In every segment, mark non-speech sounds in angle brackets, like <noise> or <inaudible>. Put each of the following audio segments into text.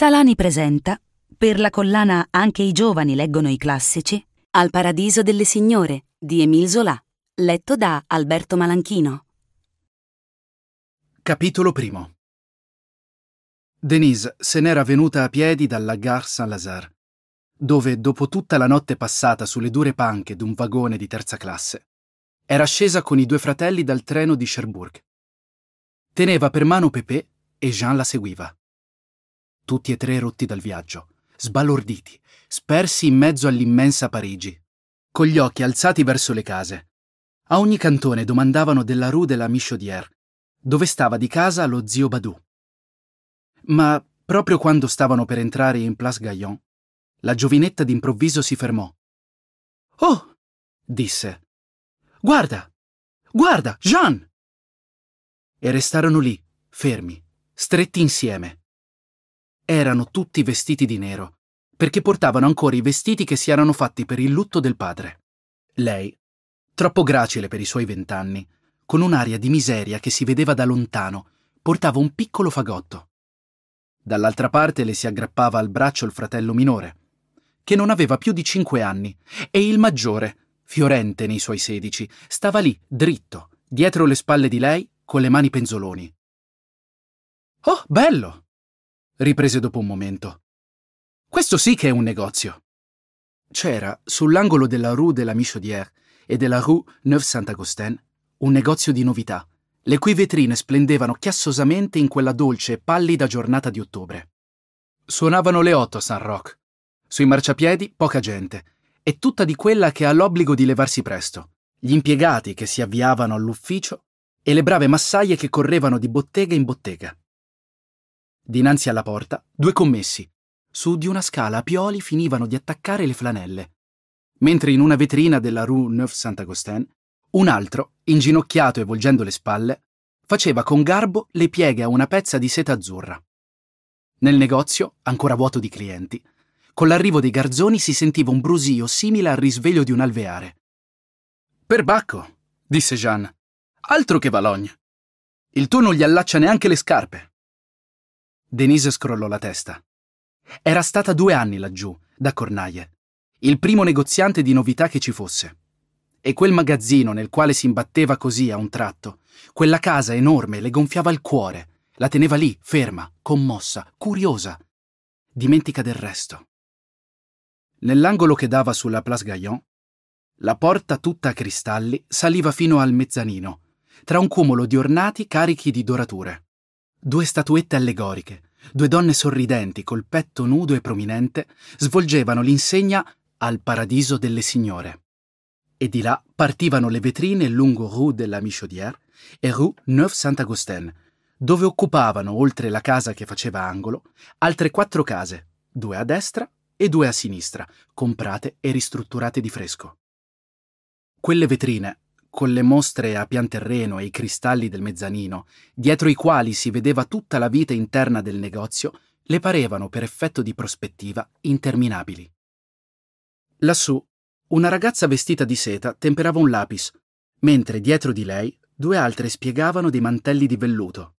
Salani presenta, per la collana Anche i giovani leggono i classici, Al paradiso delle signore di Emile Zola, letto da Alberto Malanchino. Capitolo primo. Denise se n'era venuta a piedi dalla Gare Saint-Lazare, dove, dopo tutta la notte passata sulle dure panche d'un vagone di terza classe, era scesa con i due fratelli dal treno di Cherbourg. Teneva per mano Pepe e Jean la seguiva tutti e tre rotti dal viaggio, sbalorditi, spersi in mezzo all'immensa Parigi, con gli occhi alzati verso le case. A ogni cantone domandavano della Rue de la Michaudière, dove stava di casa lo zio Badou. Ma proprio quando stavano per entrare in Place Gaillon, la giovinetta d'improvviso si fermò. Oh! disse. Guarda! Guarda, Jean! E restarono lì, fermi, stretti insieme, erano tutti vestiti di nero, perché portavano ancora i vestiti che si erano fatti per il lutto del padre. Lei, troppo gracile per i suoi vent'anni, con un'aria di miseria che si vedeva da lontano, portava un piccolo fagotto. Dall'altra parte le si aggrappava al braccio il fratello minore, che non aveva più di cinque anni, e il maggiore, fiorente nei suoi sedici, stava lì, dritto, dietro le spalle di lei, con le mani penzoloni. Oh, bello! riprese dopo un momento. Questo sì che è un negozio. C'era, sull'angolo della Rue de la Michaudière e della Rue Neuve Saint-Augustin, un negozio di novità, le cui vetrine splendevano chiassosamente in quella dolce e pallida giornata di ottobre. Suonavano le otto a San Roque. Sui marciapiedi poca gente, e tutta di quella che ha l'obbligo di levarsi presto, gli impiegati che si avviavano all'ufficio e le brave massaie che correvano di bottega in bottega. Dinanzi alla porta, due commessi. Su di una scala a pioli finivano di attaccare le flanelle. Mentre in una vetrina della Rue neuf Saint-Augustin, un altro, inginocchiato e volgendo le spalle, faceva con garbo le pieghe a una pezza di seta azzurra. Nel negozio, ancora vuoto di clienti, con l'arrivo dei garzoni si sentiva un brusio simile al risveglio di un alveare. Perbacco, disse Jean. Altro che Valogne. Il tuo non gli allaccia neanche le scarpe. Denise scrollò la testa. Era stata due anni laggiù, da Cornaie, il primo negoziante di novità che ci fosse. E quel magazzino nel quale si imbatteva così a un tratto, quella casa enorme le gonfiava il cuore, la teneva lì, ferma, commossa, curiosa. Dimentica del resto. Nell'angolo che dava sulla Place Gaillon, la porta tutta a cristalli saliva fino al mezzanino, tra un cumulo di ornati carichi di dorature. Due statuette allegoriche, due donne sorridenti col petto nudo e prominente, svolgevano l'insegna al paradiso delle signore. E di là partivano le vetrine lungo Rue de la Michaudière e Rue neuf Saint-Augustin, dove occupavano, oltre la casa che faceva angolo, altre quattro case, due a destra e due a sinistra, comprate e ristrutturate di fresco. Quelle vetrine con le mostre a pian terreno e i cristalli del mezzanino, dietro i quali si vedeva tutta la vita interna del negozio, le parevano, per effetto di prospettiva, interminabili. Lassù, una ragazza vestita di seta temperava un lapis, mentre dietro di lei due altre spiegavano dei mantelli di velluto.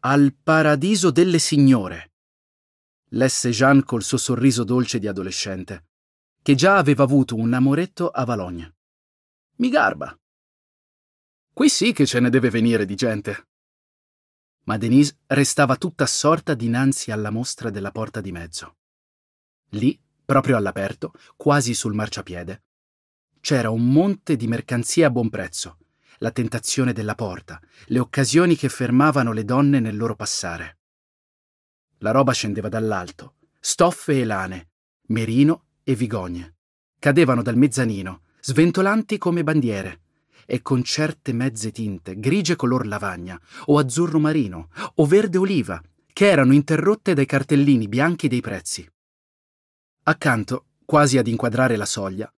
Al paradiso delle signore, lesse Jean col suo sorriso dolce di adolescente, che già aveva avuto un amoretto a Valogna. Mi garba. Qui sì che ce ne deve venire di gente. Ma Denise restava tutta assorta dinanzi alla mostra della porta di mezzo. Lì, proprio all'aperto, quasi sul marciapiede, c'era un monte di mercanzie a buon prezzo, la tentazione della porta, le occasioni che fermavano le donne nel loro passare. La roba scendeva dall'alto, stoffe e lane, merino e vigogne. Cadevano dal mezzanino, sventolanti come bandiere, e con certe mezze tinte, grigie color lavagna, o azzurro marino, o verde oliva, che erano interrotte dai cartellini bianchi dei prezzi. Accanto, quasi ad inquadrare la soglia,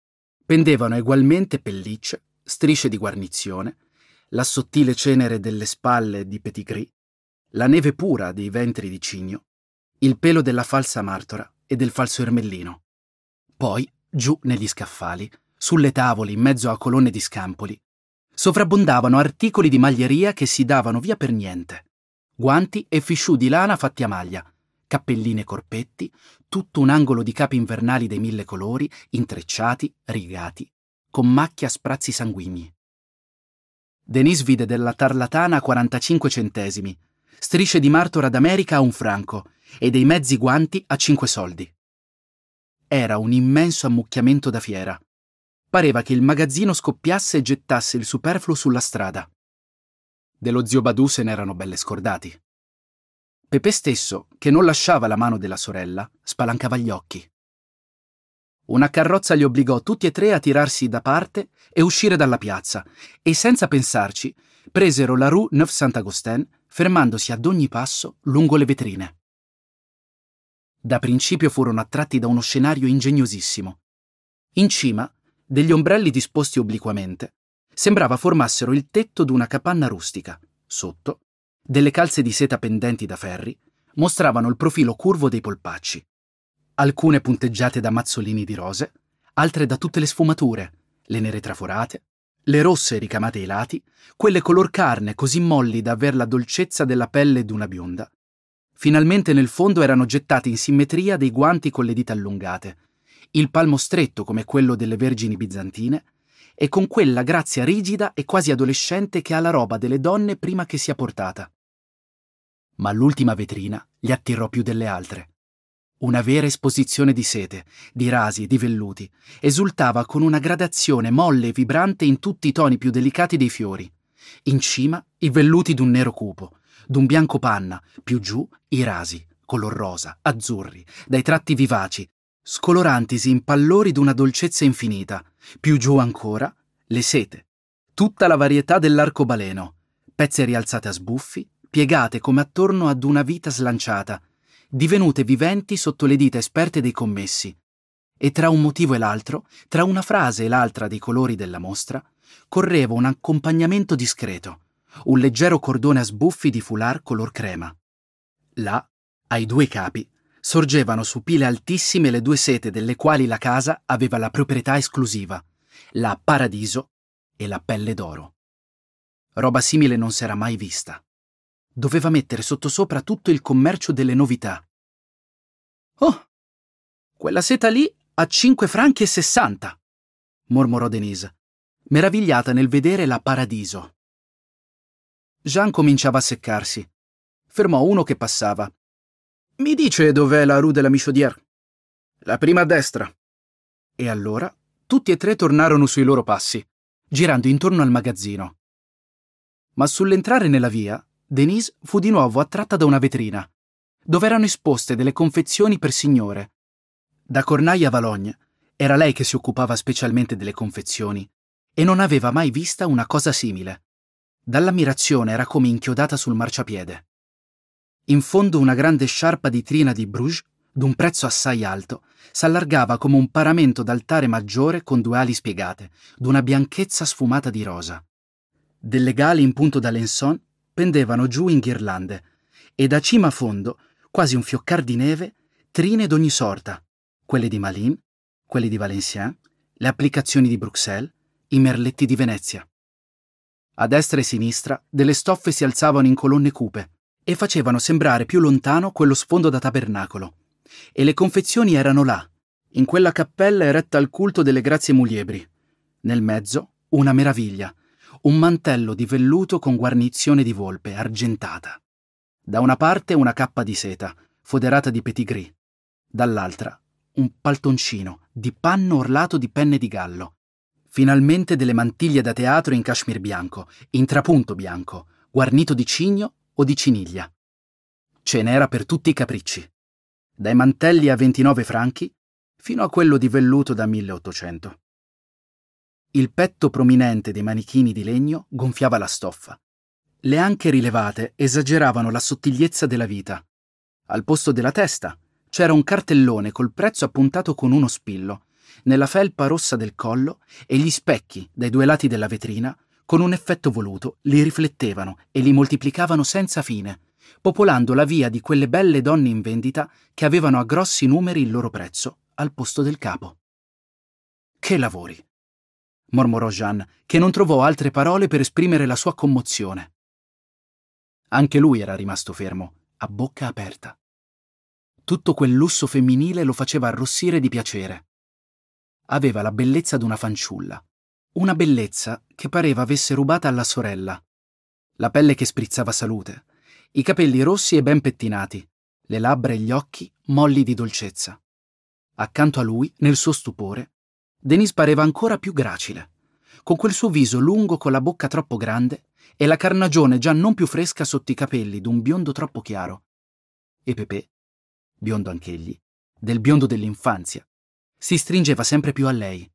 pendevano egualmente pellicce, strisce di guarnizione, la sottile cenere delle spalle di petigrì, la neve pura dei ventri di cigno, il pelo della falsa martora e del falso ermellino. Poi, giù negli scaffali, sulle tavole, in mezzo a colonne di scampoli, sovrabbondavano articoli di maglieria che si davano via per niente. Guanti e fisciù di lana fatti a maglia, cappelline e corpetti, tutto un angolo di capi invernali dei mille colori, intrecciati, rigati, con macchie a sprazzi sanguigni. Denis vide della tarlatana a 45 centesimi, strisce di martora d'America a un franco e dei mezzi guanti a cinque soldi. Era un immenso ammucchiamento da fiera, Pareva che il magazzino scoppiasse e gettasse il superfluo sulla strada. Dello zio Badù se n'erano belle scordati. Pepe stesso, che non lasciava la mano della sorella, spalancava gli occhi. Una carrozza li obbligò tutti e tre a tirarsi da parte e uscire dalla piazza, e senza pensarci presero la rue Neuf Saint-Augustin, fermandosi ad ogni passo lungo le vetrine. Da principio furono attratti da uno scenario ingegnosissimo. In cima degli ombrelli disposti obliquamente, sembrava formassero il tetto d'una capanna rustica. Sotto, delle calze di seta pendenti da ferri mostravano il profilo curvo dei polpacci, alcune punteggiate da mazzolini di rose, altre da tutte le sfumature, le nere traforate, le rosse ricamate ai lati, quelle color carne così molli da aver la dolcezza della pelle d'una bionda. Finalmente nel fondo erano gettati in simmetria dei guanti con le dita allungate, il palmo stretto come quello delle vergini bizantine, e con quella grazia rigida e quasi adolescente che ha la roba delle donne prima che sia portata. Ma l'ultima vetrina gli attirò più delle altre. Una vera esposizione di sete, di rasi e di velluti, esultava con una gradazione molle e vibrante in tutti i toni più delicati dei fiori. In cima i velluti d'un nero cupo, d'un bianco panna, più giù i rasi, color rosa, azzurri, dai tratti vivaci, scolorantisi in pallori d'una dolcezza infinita, più giù ancora, le sete, tutta la varietà dell'arcobaleno, pezze rialzate a sbuffi, piegate come attorno ad una vita slanciata, divenute viventi sotto le dita esperte dei commessi. E tra un motivo e l'altro, tra una frase e l'altra dei colori della mostra, correva un accompagnamento discreto, un leggero cordone a sbuffi di foulard color crema. Là, ai due capi, sorgevano su pile altissime le due sete delle quali la casa aveva la proprietà esclusiva, la Paradiso e la Pelle d'Oro. Roba simile non s'era mai vista. Doveva mettere sottosopra tutto il commercio delle novità. Oh, quella seta lì a 5 franchi e 60, mormorò Denise, meravigliata nel vedere la Paradiso. Jean cominciava a seccarsi. Fermò uno che passava mi dice dov'è la Rue de la Michaudière? La prima a destra. E allora tutti e tre tornarono sui loro passi, girando intorno al magazzino. Ma sull'entrare nella via, Denise fu di nuovo attratta da una vetrina, dove erano esposte delle confezioni per signore. Da Cornaille a Valogne era lei che si occupava specialmente delle confezioni e non aveva mai vista una cosa simile. Dall'ammirazione era come inchiodata sul marciapiede. In fondo una grande sciarpa di trina di Bruges, d'un prezzo assai alto, s'allargava come un paramento d'altare maggiore con due ali spiegate, d'una bianchezza sfumata di rosa. Delle gale in punto d'Alençon pendevano giù in ghirlande, e da cima a fondo, quasi un fioccar di neve, trine d'ogni sorta, quelle di Malines, quelle di Valenciennes, le applicazioni di Bruxelles, i merletti di Venezia. A destra e sinistra delle stoffe si alzavano in colonne cupe, e facevano sembrare più lontano quello sfondo da tabernacolo. E le confezioni erano là, in quella cappella eretta al culto delle grazie muliebri. Nel mezzo, una meraviglia, un mantello di velluto con guarnizione di volpe argentata. Da una parte una cappa di seta, foderata di petigrì, dall'altra un paltoncino di panno orlato di penne di gallo. Finalmente delle mantiglie da teatro in cashmere bianco, in trapunto bianco, guarnito di cigno o di ciniglia. Ce n'era per tutti i capricci, dai mantelli a 29 franchi fino a quello di velluto da 1800. Il petto prominente dei manichini di legno gonfiava la stoffa. Le anche rilevate esageravano la sottigliezza della vita. Al posto della testa c'era un cartellone col prezzo appuntato con uno spillo, nella felpa rossa del collo e gli specchi dai due lati della vetrina con un effetto voluto, li riflettevano e li moltiplicavano senza fine, popolando la via di quelle belle donne in vendita che avevano a grossi numeri il loro prezzo al posto del capo. Che lavori! mormorò Jean, che non trovò altre parole per esprimere la sua commozione. Anche lui era rimasto fermo, a bocca aperta. Tutto quel lusso femminile lo faceva arrossire di piacere. Aveva la bellezza d'una fanciulla, una bellezza che pareva avesse rubata alla sorella. La pelle che sprizzava salute, i capelli rossi e ben pettinati, le labbra e gli occhi molli di dolcezza. Accanto a lui, nel suo stupore, Denise pareva ancora più gracile, con quel suo viso lungo con la bocca troppo grande e la carnagione già non più fresca sotto i capelli d'un biondo troppo chiaro. E Pepe, biondo anch'egli, del biondo dell'infanzia, si stringeva sempre più a lei,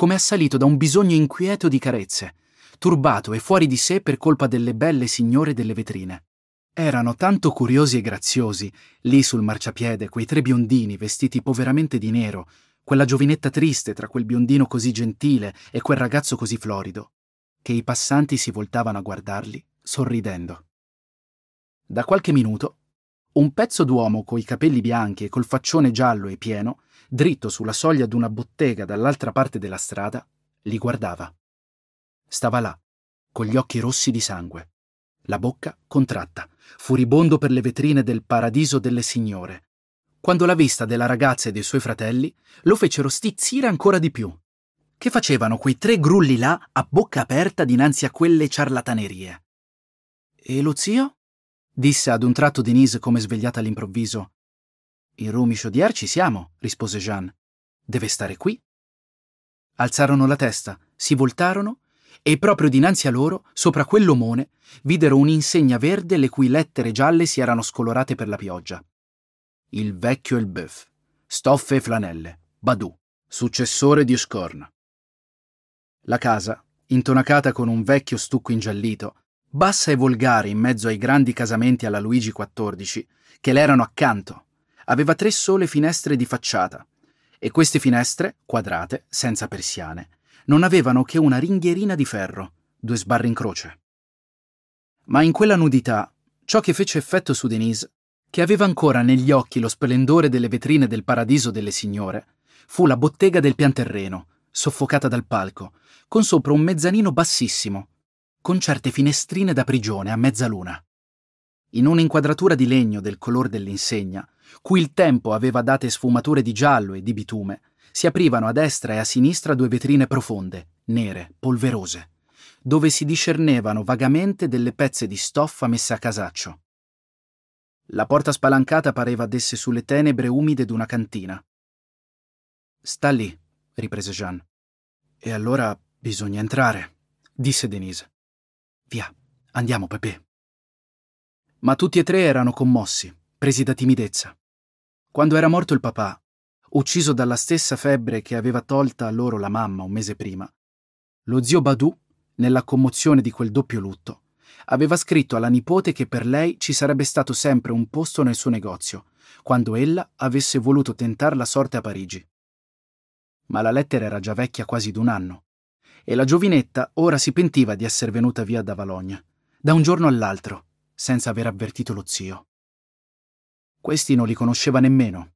come assalito da un bisogno inquieto di carezze, turbato e fuori di sé per colpa delle belle signore delle vetrine. Erano tanto curiosi e graziosi, lì sul marciapiede, quei tre biondini vestiti poveramente di nero, quella giovinetta triste tra quel biondino così gentile e quel ragazzo così florido, che i passanti si voltavano a guardarli, sorridendo. Da qualche minuto, un pezzo d'uomo coi capelli bianchi e col faccione giallo e pieno dritto sulla soglia d'una bottega dall'altra parte della strada, li guardava. Stava là, con gli occhi rossi di sangue, la bocca contratta, furibondo per le vetrine del paradiso delle signore, quando la vista della ragazza e dei suoi fratelli lo fecero stizzire ancora di più. Che facevano quei tre grulli là a bocca aperta dinanzi a quelle ciarlatanerie? E lo zio? disse ad un tratto Denise come svegliata all'improvviso. In Rue Michaudière ci siamo, rispose Jean. Deve stare qui. Alzarono la testa, si voltarono e proprio dinanzi a loro, sopra quell'omone, videro un'insegna verde le cui lettere gialle si erano scolorate per la pioggia. Il vecchio e il bœuf, stoffe e flanelle, Badou, successore di Scorn. La casa, intonacata con un vecchio stucco ingiallito, bassa e volgare in mezzo ai grandi casamenti alla Luigi XIV, che l'erano accanto, aveva tre sole finestre di facciata e queste finestre, quadrate, senza persiane, non avevano che una ringhierina di ferro, due sbarre in croce. Ma in quella nudità, ciò che fece effetto su Denise, che aveva ancora negli occhi lo splendore delle vetrine del paradiso delle signore, fu la bottega del pianterreno, soffocata dal palco, con sopra un mezzanino bassissimo, con certe finestrine da prigione a mezzaluna. In un'inquadratura di legno del color dell'insegna cui il tempo aveva date sfumature di giallo e di bitume, si aprivano a destra e a sinistra due vetrine profonde, nere, polverose, dove si discernevano vagamente delle pezze di stoffa messe a casaccio. La porta spalancata pareva desse sulle tenebre umide d'una cantina. Sta lì, riprese Jean. E allora bisogna entrare, disse Denise. Via, andiamo, Pepe. Ma tutti e tre erano commossi, presi da timidezza. Quando era morto il papà, ucciso dalla stessa febbre che aveva tolta a loro la mamma un mese prima, lo zio Badù, nella commozione di quel doppio lutto, aveva scritto alla nipote che per lei ci sarebbe stato sempre un posto nel suo negozio, quando ella avesse voluto tentare la sorte a Parigi. Ma la lettera era già vecchia quasi d'un anno, e la giovinetta ora si pentiva di essere venuta via da Valogna, da un giorno all'altro, senza aver avvertito lo zio. Questi non li conosceva nemmeno,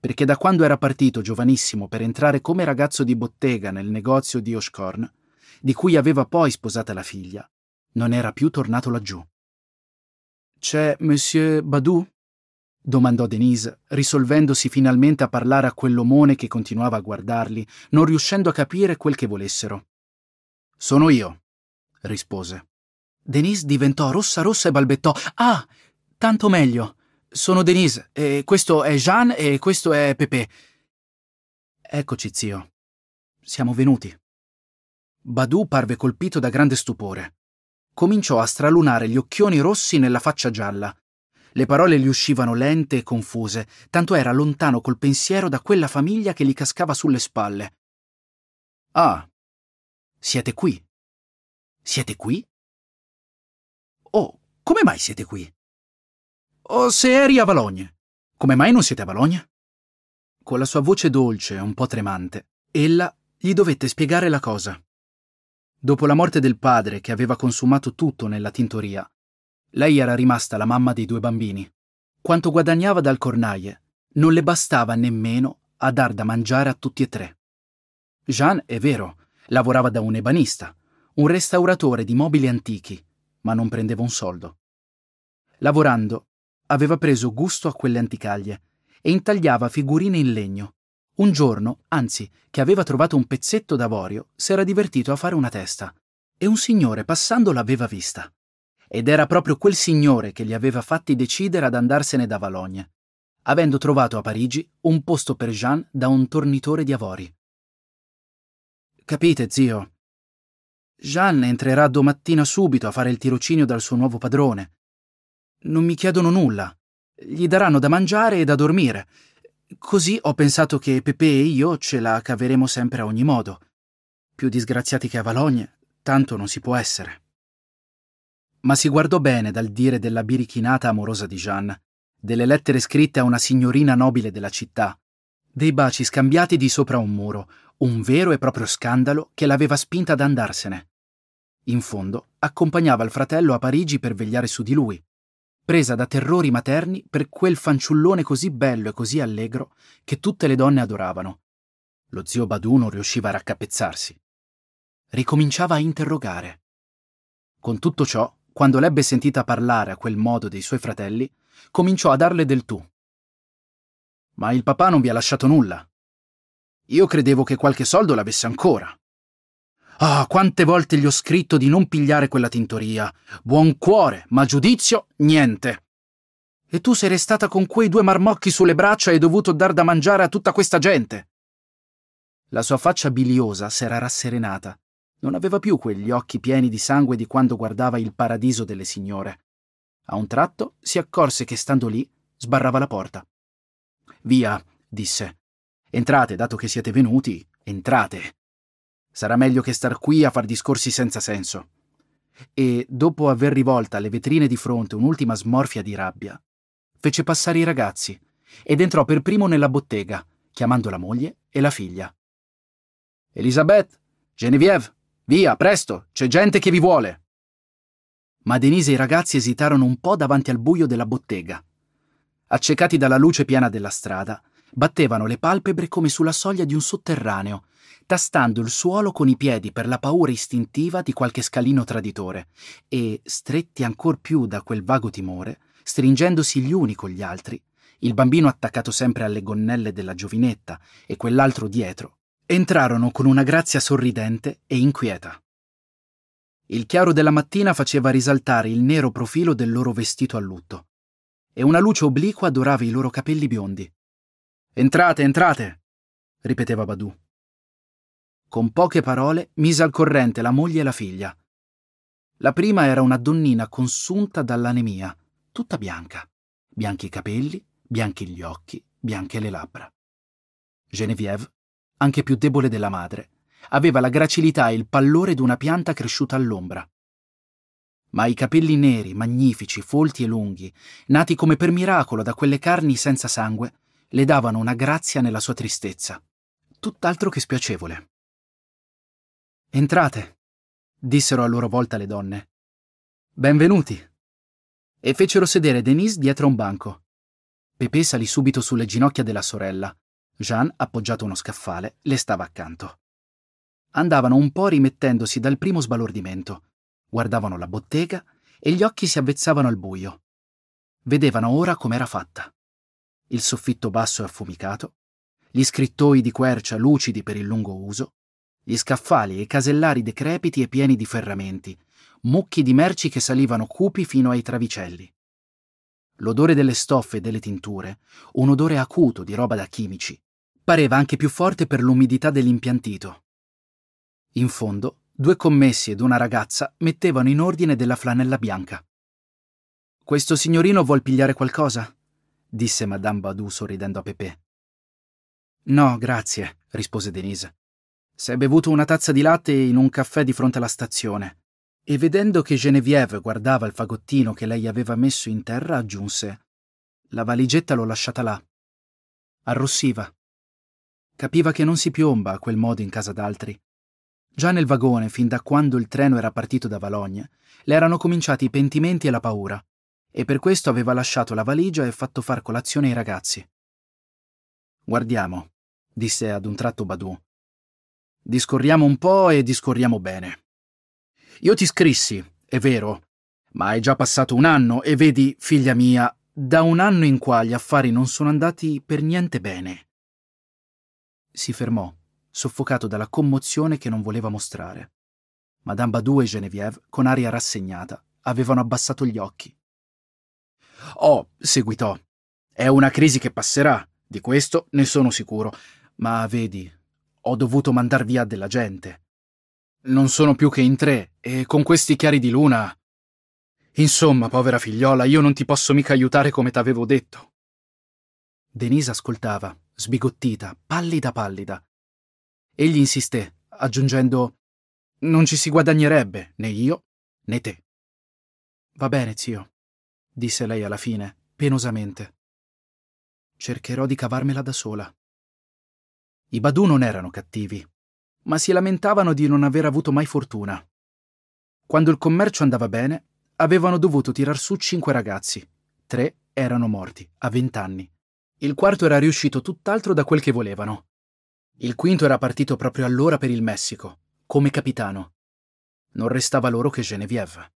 perché da quando era partito giovanissimo per entrare come ragazzo di bottega nel negozio di Oshkorn, di cui aveva poi sposata la figlia, non era più tornato laggiù. C'è Monsieur Badou? domandò Denise, risolvendosi finalmente a parlare a quell'omone che continuava a guardarli, non riuscendo a capire quel che volessero. Sono io, rispose. Denise diventò rossa rossa e balbettò. Ah, tanto meglio. Sono Denise, e questo è Jean e questo è Pepe. Eccoci, zio. Siamo venuti. Badou parve colpito da grande stupore. Cominciò a stralunare gli occhioni rossi nella faccia gialla. Le parole gli uscivano lente e confuse, tanto era lontano col pensiero da quella famiglia che gli cascava sulle spalle. Ah, siete qui? Siete qui? Oh, come mai siete qui? O se eri a Valogna. Come mai non siete a Valogna? Con la sua voce dolce, e un po' tremante, ella gli dovette spiegare la cosa. Dopo la morte del padre, che aveva consumato tutto nella tintoria, lei era rimasta la mamma dei due bambini. Quanto guadagnava dal cornaie non le bastava nemmeno a dar da mangiare a tutti e tre. Jean, è vero, lavorava da un ebanista, un restauratore di mobili antichi, ma non prendeva un soldo. Lavorando, aveva preso gusto a quelle anticaglie e intagliava figurine in legno. Un giorno, anzi, che aveva trovato un pezzetto d'avorio, s'era divertito a fare una testa e un signore passando l'aveva vista. Ed era proprio quel signore che li aveva fatti decidere ad andarsene da Valognes, avendo trovato a Parigi un posto per Jean da un tornitore di avori. Capite, zio? Jean entrerà domattina subito a fare il tirocinio dal suo nuovo padrone non mi chiedono nulla. Gli daranno da mangiare e da dormire. Così ho pensato che Pepe e io ce la caveremo sempre a ogni modo. Più disgraziati che a Valogne, tanto non si può essere. Ma si guardò bene dal dire della birichinata amorosa di Jeanne, delle lettere scritte a una signorina nobile della città, dei baci scambiati di sopra un muro, un vero e proprio scandalo che l'aveva spinta ad andarsene. In fondo, accompagnava il fratello a Parigi per vegliare su di lui, presa da terrori materni per quel fanciullone così bello e così allegro che tutte le donne adoravano. Lo zio Badù non riusciva a raccapezzarsi. Ricominciava a interrogare. Con tutto ciò, quando l'ebbe sentita parlare a quel modo dei suoi fratelli, cominciò a darle del tu. Ma il papà non vi ha lasciato nulla. Io credevo che qualche soldo l'avesse ancora. Ah, quante volte gli ho scritto di non pigliare quella tintoria. Buon cuore, ma giudizio, niente. E tu sei restata con quei due marmocchi sulle braccia e hai dovuto dar da mangiare a tutta questa gente. La sua faccia biliosa s'era rasserenata. Non aveva più quegli occhi pieni di sangue di quando guardava il paradiso delle signore. A un tratto si accorse che stando lì sbarrava la porta. Via, disse. Entrate, dato che siete venuti, entrate. Sarà meglio che star qui a far discorsi senza senso. E, dopo aver rivolta alle vetrine di fronte un'ultima smorfia di rabbia, fece passare i ragazzi ed entrò per primo nella bottega, chiamando la moglie e la figlia. Elisabeth, Genevieve, via, presto, c'è gente che vi vuole. Ma Denise e i ragazzi esitarono un po' davanti al buio della bottega. Accecati dalla luce piena della strada, battevano le palpebre come sulla soglia di un sotterraneo, tastando il suolo con i piedi per la paura istintiva di qualche scalino traditore e, stretti ancor più da quel vago timore, stringendosi gli uni con gli altri, il bambino attaccato sempre alle gonnelle della giovinetta e quell'altro dietro, entrarono con una grazia sorridente e inquieta. Il chiaro della mattina faceva risaltare il nero profilo del loro vestito a lutto, e una luce obliqua dorava i loro capelli biondi, Entrate, entrate, ripeteva Badù. Con poche parole mise al corrente la moglie e la figlia. La prima era una donnina consunta dall'anemia, tutta bianca, bianchi i capelli, bianchi gli occhi, bianche le labbra. Genevieve, anche più debole della madre, aveva la gracilità e il pallore d'una pianta cresciuta all'ombra. Ma i capelli neri, magnifici, folti e lunghi, nati come per miracolo da quelle carni senza sangue, le davano una grazia nella sua tristezza, tutt'altro che spiacevole. Entrate, dissero a loro volta le donne. Benvenuti. E fecero sedere Denise dietro un banco. Pepe salì subito sulle ginocchia della sorella. Jean, appoggiato a uno scaffale, le stava accanto. Andavano un po' rimettendosi dal primo sbalordimento. Guardavano la bottega e gli occhi si avvezzavano al buio. Vedevano ora com'era fatta il soffitto basso e affumicato, gli scrittoi di quercia lucidi per il lungo uso, gli scaffali e i casellari decrepiti e pieni di ferramenti, mucchi di merci che salivano cupi fino ai travicelli. L'odore delle stoffe e delle tinture, un odore acuto di roba da chimici, pareva anche più forte per l'umidità dell'impiantito. In fondo, due commessi ed una ragazza mettevano in ordine della flanella bianca. Questo signorino vuol pigliare qualcosa? disse Madame Badou sorridendo a Pepe. No, grazie, rispose Denise. S'è bevuto una tazza di latte in un caffè di fronte alla stazione e vedendo che Genevieve guardava il fagottino che lei aveva messo in terra aggiunse La valigetta l'ho lasciata là. Arrossiva. Capiva che non si piomba a quel modo in casa d'altri. Già nel vagone, fin da quando il treno era partito da Valogna, le erano cominciati i pentimenti e la paura e per questo aveva lasciato la valigia e fatto far colazione ai ragazzi. Guardiamo, disse ad un tratto Badù. Discorriamo un po' e discorriamo bene. Io ti scrissi, è vero, ma è già passato un anno e vedi, figlia mia, da un anno in qua gli affari non sono andati per niente bene. Si fermò, soffocato dalla commozione che non voleva mostrare. Madame Badou e Genevieve, con aria rassegnata, avevano abbassato gli occhi Oh, seguitò, è una crisi che passerà, di questo ne sono sicuro, ma vedi, ho dovuto mandar via della gente. Non sono più che in tre, e con questi chiari di luna... Insomma, povera figliola, io non ti posso mica aiutare come t'avevo detto. Denise ascoltava, sbigottita, pallida pallida. Egli insisté, aggiungendo Non ci si guadagnerebbe, né io né te. Va bene, zio disse lei alla fine, penosamente. Cercherò di cavarmela da sola. I Badu non erano cattivi, ma si lamentavano di non aver avuto mai fortuna. Quando il commercio andava bene, avevano dovuto tirar su cinque ragazzi. Tre erano morti, a vent'anni. Il quarto era riuscito tutt'altro da quel che volevano. Il quinto era partito proprio allora per il Messico, come capitano. Non restava loro che Genevieve.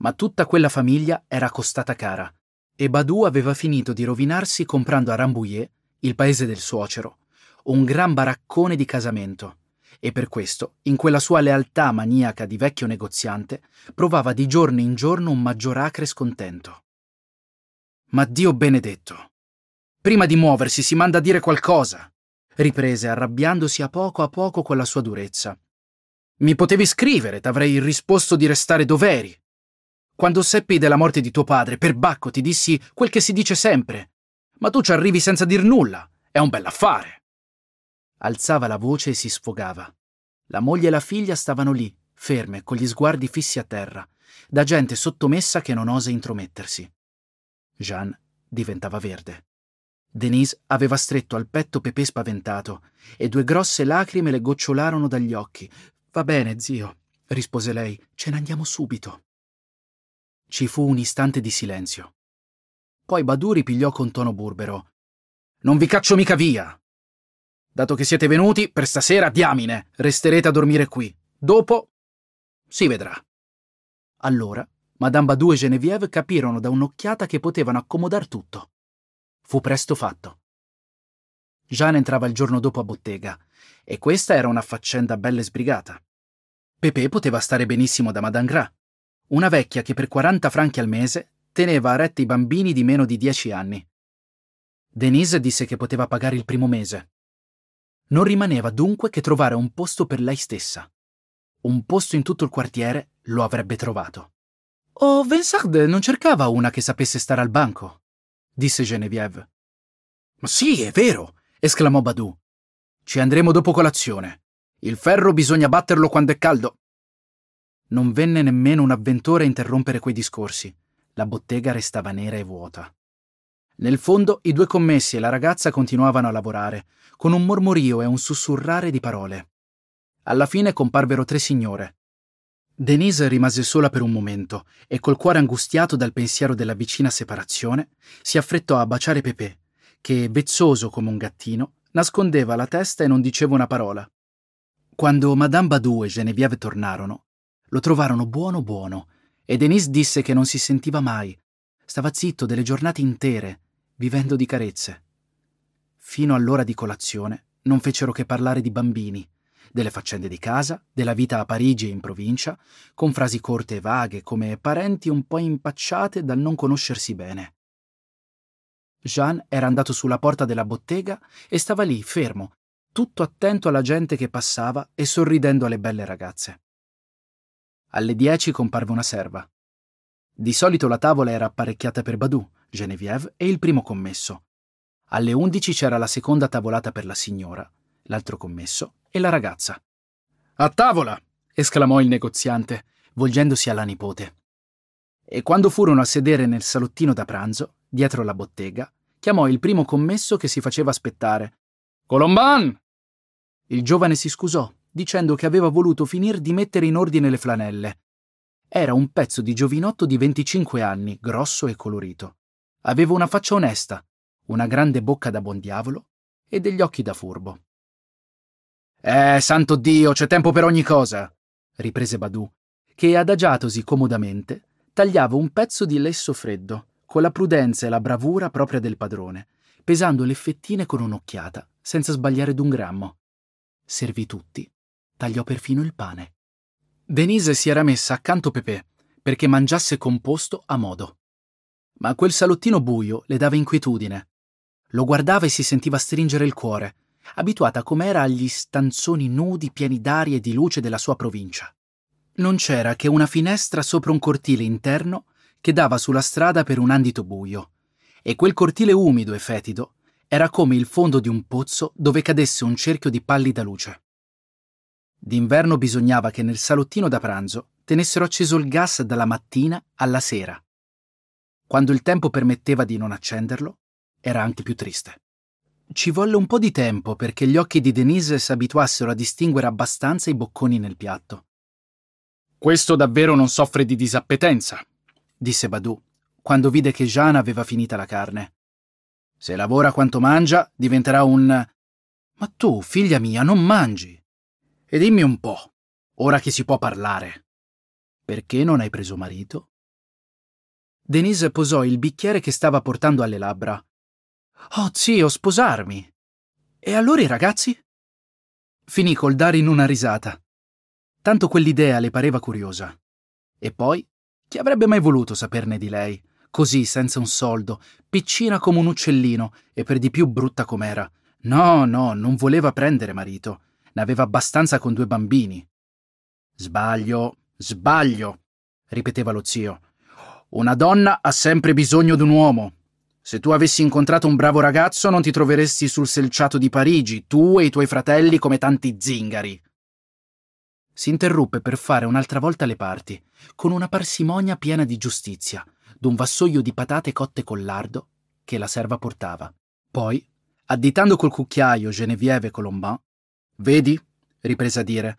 Ma tutta quella famiglia era costata cara e Badu aveva finito di rovinarsi comprando a Rambouillet, il paese del suocero, un gran baraccone di casamento e per questo, in quella sua lealtà maniaca di vecchio negoziante, provava di giorno in giorno un maggior acre scontento. Ma Dio benedetto! Prima di muoversi si manda a dire qualcosa! riprese arrabbiandosi a poco a poco con la sua durezza. Mi potevi scrivere, t'avrei risposto di restare doveri. Quando seppi della morte di tuo padre, per bacco ti dissi quel che si dice sempre. Ma tu ci arrivi senza dir nulla. È un bell'affare. Alzava la voce e si sfogava. La moglie e la figlia stavano lì, ferme, con gli sguardi fissi a terra, da gente sottomessa che non osa intromettersi. Jeanne diventava verde. Denise aveva stretto al petto Pepe spaventato e due grosse lacrime le gocciolarono dagli occhi. Va bene, zio, rispose lei, ce ne andiamo subito. Ci fu un istante di silenzio. Poi Badu ripigliò con tono burbero. Non vi caccio mica via! Dato che siete venuti, per stasera, diamine, resterete a dormire qui. Dopo... si vedrà. Allora, Madame Badu e Genevieve capirono da un'occhiata che potevano accomodar tutto. Fu presto fatto. Jeanne entrava il giorno dopo a bottega, e questa era una faccenda bella sbrigata. Pepe poteva stare benissimo da Madame Gras, una vecchia che per 40 franchi al mese teneva a retta i bambini di meno di 10 anni. Denise disse che poteva pagare il primo mese. Non rimaneva dunque che trovare un posto per lei stessa. Un posto in tutto il quartiere lo avrebbe trovato. Oh, Vinsard non cercava una che sapesse stare al banco, disse Geneviève. Ma sì, è vero, esclamò Badou. Ci andremo dopo colazione. Il ferro bisogna batterlo quando è caldo. Non venne nemmeno un avventore a interrompere quei discorsi. La bottega restava nera e vuota. Nel fondo i due commessi e la ragazza continuavano a lavorare, con un mormorio e un sussurrare di parole. Alla fine comparvero tre signore. Denise rimase sola per un momento e col cuore angustiato dal pensiero della vicina separazione, si affrettò a baciare Pepe, che, vezzoso come un gattino, nascondeva la testa e non diceva una parola. Quando Madame Badou e Geneviève tornarono, lo trovarono buono buono e Denise disse che non si sentiva mai. Stava zitto delle giornate intere, vivendo di carezze. Fino all'ora di colazione non fecero che parlare di bambini, delle faccende di casa, della vita a Parigi e in provincia, con frasi corte e vaghe come parenti un po' impacciate dal non conoscersi bene. Jean era andato sulla porta della bottega e stava lì, fermo, tutto attento alla gente che passava e sorridendo alle belle ragazze. Alle 10 comparve una serva. Di solito la tavola era apparecchiata per Badù, Genevieve e il primo commesso. Alle 11 c'era la seconda tavolata per la signora, l'altro commesso e la ragazza. A tavola! esclamò il negoziante, volgendosi alla nipote. E quando furono a sedere nel salottino da pranzo, dietro la bottega, chiamò il primo commesso che si faceva aspettare. Colomban! Il giovane si scusò, dicendo che aveva voluto finir di mettere in ordine le flanelle. Era un pezzo di giovinotto di 25 anni, grosso e colorito. Aveva una faccia onesta, una grande bocca da buon diavolo e degli occhi da furbo. Eh, santo Dio, c'è tempo per ogni cosa! riprese Badù, che adagiatosi comodamente tagliava un pezzo di lesso freddo, con la prudenza e la bravura propria del padrone, pesando le fettine con un'occhiata, senza sbagliare d'un grammo. Servì tutti tagliò perfino il pane. Denise si era messa accanto Pepè perché mangiasse composto a modo. Ma quel salottino buio le dava inquietudine. Lo guardava e si sentiva stringere il cuore, abituata com'era agli stanzoni nudi pieni d'aria e di luce della sua provincia. Non c'era che una finestra sopra un cortile interno che dava sulla strada per un andito buio, e quel cortile umido e fetido era come il fondo di un pozzo dove cadesse un cerchio di pallida luce. D'inverno bisognava che nel salottino da pranzo tenessero acceso il gas dalla mattina alla sera. Quando il tempo permetteva di non accenderlo, era anche più triste. Ci volle un po' di tempo perché gli occhi di Denise si abituassero a distinguere abbastanza i bocconi nel piatto. Questo davvero non soffre di disappetenza, disse Badou, quando vide che Jean aveva finita la carne. Se lavora quanto mangia, diventerà un... Ma tu, figlia mia, non mangi, e dimmi un po', ora che si può parlare, perché non hai preso marito? Denise posò il bicchiere che stava portando alle labbra. Oh zio, sposarmi! E allora i ragazzi? Finì col dare in una risata. Tanto quell'idea le pareva curiosa. E poi, chi avrebbe mai voluto saperne di lei? Così, senza un soldo, piccina come un uccellino e per di più brutta com'era. No, no, non voleva prendere marito. Ne aveva abbastanza con due bambini. Sbaglio, sbaglio, ripeteva lo zio. Una donna ha sempre bisogno d'un uomo. Se tu avessi incontrato un bravo ragazzo non ti troveresti sul selciato di Parigi, tu e i tuoi fratelli come tanti zingari. Si interruppe per fare un'altra volta le parti, con una parsimonia piena di giustizia, d'un vassoio di patate cotte col lardo che la serva portava. Poi, additando col cucchiaio Genevieve e Colombin, Vedi, riprese a dire,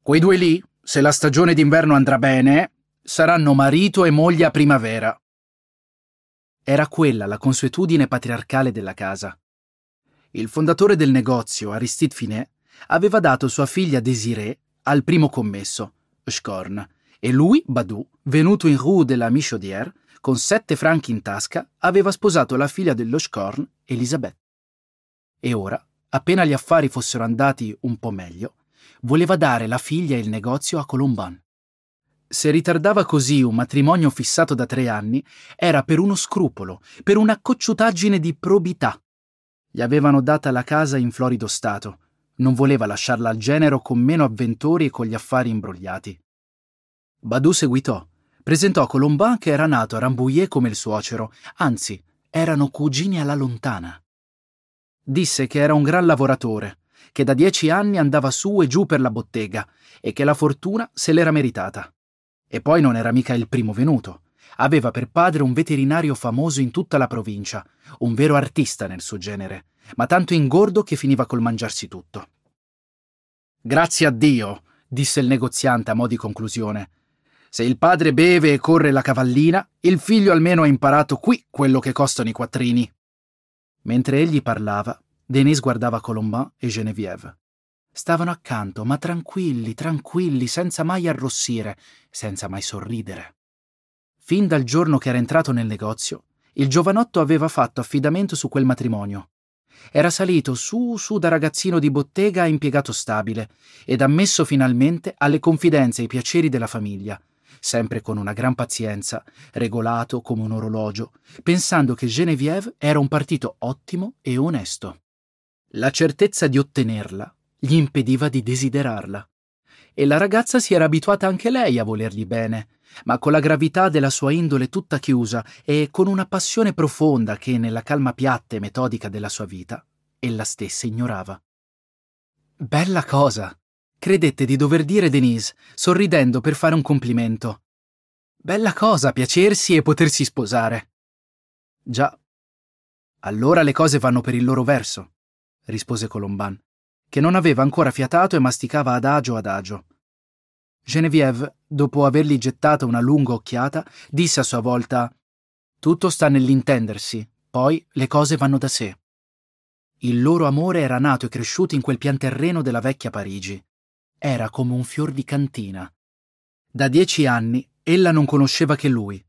quei due lì, se la stagione d'inverno andrà bene, saranno marito e moglie a primavera. Era quella la consuetudine patriarcale della casa. Il fondatore del negozio, Aristide Finet, aveva dato sua figlia Desirée al primo commesso, Schkorn, e lui, Badou, venuto in Rue de la Michaudière, con sette franchi in tasca, aveva sposato la figlia dello Schkorn, Elisabeth. E ora appena gli affari fossero andati un po' meglio, voleva dare la figlia e il negozio a Colomban. Se ritardava così un matrimonio fissato da tre anni, era per uno scrupolo, per una cocciutaggine di probità. Gli avevano data la casa in florido stato, non voleva lasciarla al genero con meno avventori e con gli affari imbrogliati. Badu seguitò. Presentò Colomban che era nato a Rambouillet come il suocero, anzi, erano cugini alla lontana. Disse che era un gran lavoratore, che da dieci anni andava su e giù per la bottega e che la fortuna se l'era meritata. E poi non era mica il primo venuto. Aveva per padre un veterinario famoso in tutta la provincia, un vero artista nel suo genere, ma tanto ingordo che finiva col mangiarsi tutto. Grazie a Dio, disse il negoziante a mo' di conclusione. Se il padre beve e corre la cavallina, il figlio almeno ha imparato qui quello che costano i quattrini. Mentre egli parlava, Denise guardava Colombin e Genevieve. Stavano accanto, ma tranquilli, tranquilli, senza mai arrossire, senza mai sorridere. Fin dal giorno che era entrato nel negozio, il giovanotto aveva fatto affidamento su quel matrimonio. Era salito su su da ragazzino di bottega a impiegato stabile ed ammesso finalmente alle confidenze e ai piaceri della famiglia, sempre con una gran pazienza, regolato come un orologio, pensando che Genevieve era un partito ottimo e onesto. La certezza di ottenerla gli impediva di desiderarla. E la ragazza si era abituata anche lei a volergli bene, ma con la gravità della sua indole tutta chiusa e con una passione profonda che nella calma piatta e metodica della sua vita ella stessa ignorava. Bella cosa, Credette di dover dire Denise, sorridendo per fare un complimento. Bella cosa piacersi e potersi sposare. Già. Allora le cose vanno per il loro verso, rispose Colomban, che non aveva ancora fiatato e masticava adagio adagio. Genevieve, dopo avergli gettata una lunga occhiata, disse a sua volta Tutto sta nell'intendersi, poi le cose vanno da sé. Il loro amore era nato e cresciuto in quel pianterreno della vecchia Parigi, era come un fior di cantina. Da dieci anni ella non conosceva che lui.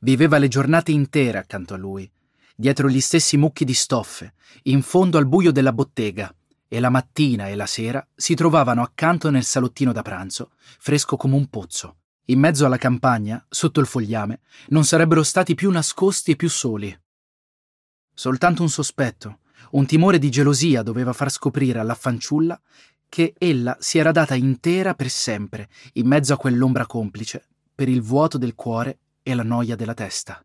Viveva le giornate intere accanto a lui, dietro gli stessi mucchi di stoffe, in fondo al buio della bottega, e la mattina e la sera si trovavano accanto nel salottino da pranzo, fresco come un pozzo. In mezzo alla campagna, sotto il fogliame, non sarebbero stati più nascosti e più soli. Soltanto un sospetto, un timore di gelosia doveva far scoprire alla fanciulla che ella si era data intera per sempre, in mezzo a quell'ombra complice, per il vuoto del cuore e la noia della testa.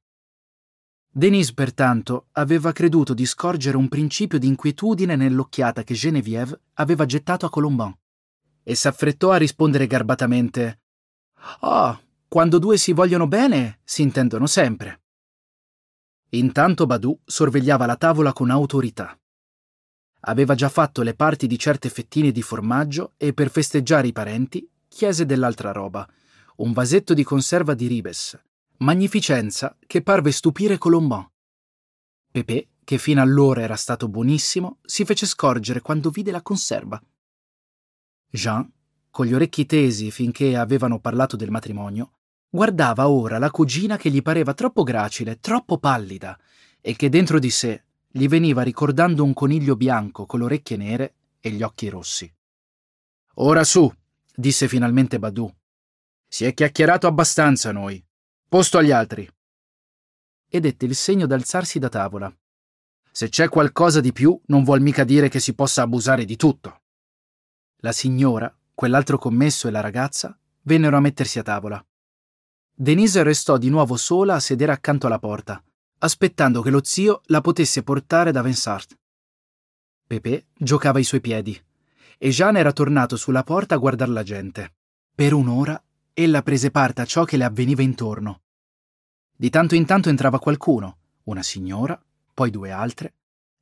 Denise, pertanto, aveva creduto di scorgere un principio di inquietudine nell'occhiata che Genevieve aveva gettato a Colomban e s'affrettò a rispondere garbatamente «Oh, quando due si vogliono bene, si intendono sempre». Intanto Badou sorvegliava la tavola con autorità. Aveva già fatto le parti di certe fettine di formaggio e per festeggiare i parenti chiese dell'altra roba, un vasetto di conserva di ribes, magnificenza che parve stupire Colombò. Pepe, che fino allora era stato buonissimo, si fece scorgere quando vide la conserva. Jean, con gli orecchi tesi finché avevano parlato del matrimonio, guardava ora la cugina che gli pareva troppo gracile, troppo pallida, e che dentro di sé gli veniva ricordando un coniglio bianco con le orecchie nere e gli occhi rossi. Ora su, disse finalmente Badù. Si è chiacchierato abbastanza noi. Posto agli altri. E dette il segno d'alzarsi da tavola. Se c'è qualcosa di più, non vuol mica dire che si possa abusare di tutto. La signora, quell'altro commesso e la ragazza vennero a mettersi a tavola. Denise restò di nuovo sola a sedere accanto alla porta, aspettando che lo zio la potesse portare da Vincent. Pepe giocava ai suoi piedi e Jean era tornato sulla porta a guardare la gente. Per un'ora ella prese parte a ciò che le avveniva intorno. Di tanto in tanto entrava qualcuno, una signora, poi due altre.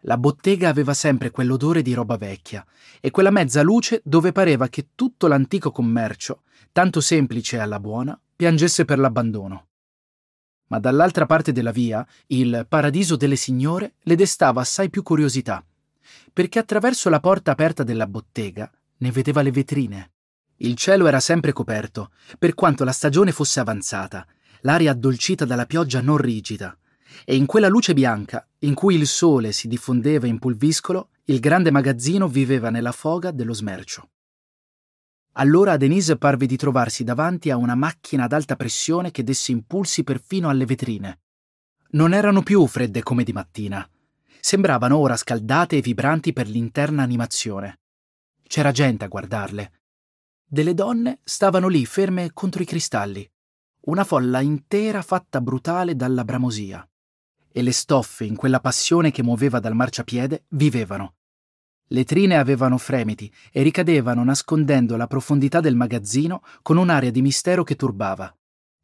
La bottega aveva sempre quell'odore di roba vecchia e quella mezza luce dove pareva che tutto l'antico commercio, tanto semplice alla buona, piangesse per l'abbandono ma dall'altra parte della via, il paradiso delle signore le destava assai più curiosità, perché attraverso la porta aperta della bottega ne vedeva le vetrine. Il cielo era sempre coperto, per quanto la stagione fosse avanzata, l'aria addolcita dalla pioggia non rigida, e in quella luce bianca, in cui il sole si diffondeva in pulviscolo, il grande magazzino viveva nella foga dello smercio. Allora a Denise parve di trovarsi davanti a una macchina ad alta pressione che desse impulsi perfino alle vetrine. Non erano più fredde come di mattina. Sembravano ora scaldate e vibranti per l'interna animazione. C'era gente a guardarle. Delle donne stavano lì ferme contro i cristalli, una folla intera fatta brutale dalla bramosia. E le stoffe, in quella passione che muoveva dal marciapiede, vivevano, le trine avevano fremiti e ricadevano nascondendo la profondità del magazzino con un'aria di mistero che turbava.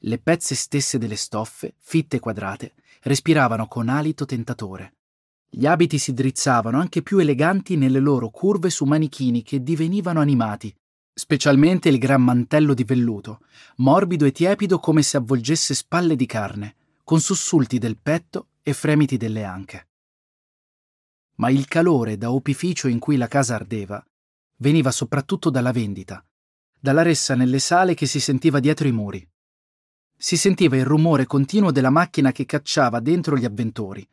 Le pezze stesse delle stoffe, fitte e quadrate, respiravano con alito tentatore. Gli abiti si drizzavano anche più eleganti nelle loro curve su manichini che divenivano animati, specialmente il gran mantello di velluto, morbido e tiepido come se avvolgesse spalle di carne, con sussulti del petto e fremiti delle anche ma il calore da opificio in cui la casa ardeva veniva soprattutto dalla vendita, dalla ressa nelle sale che si sentiva dietro i muri. Si sentiva il rumore continuo della macchina che cacciava dentro gli avventori,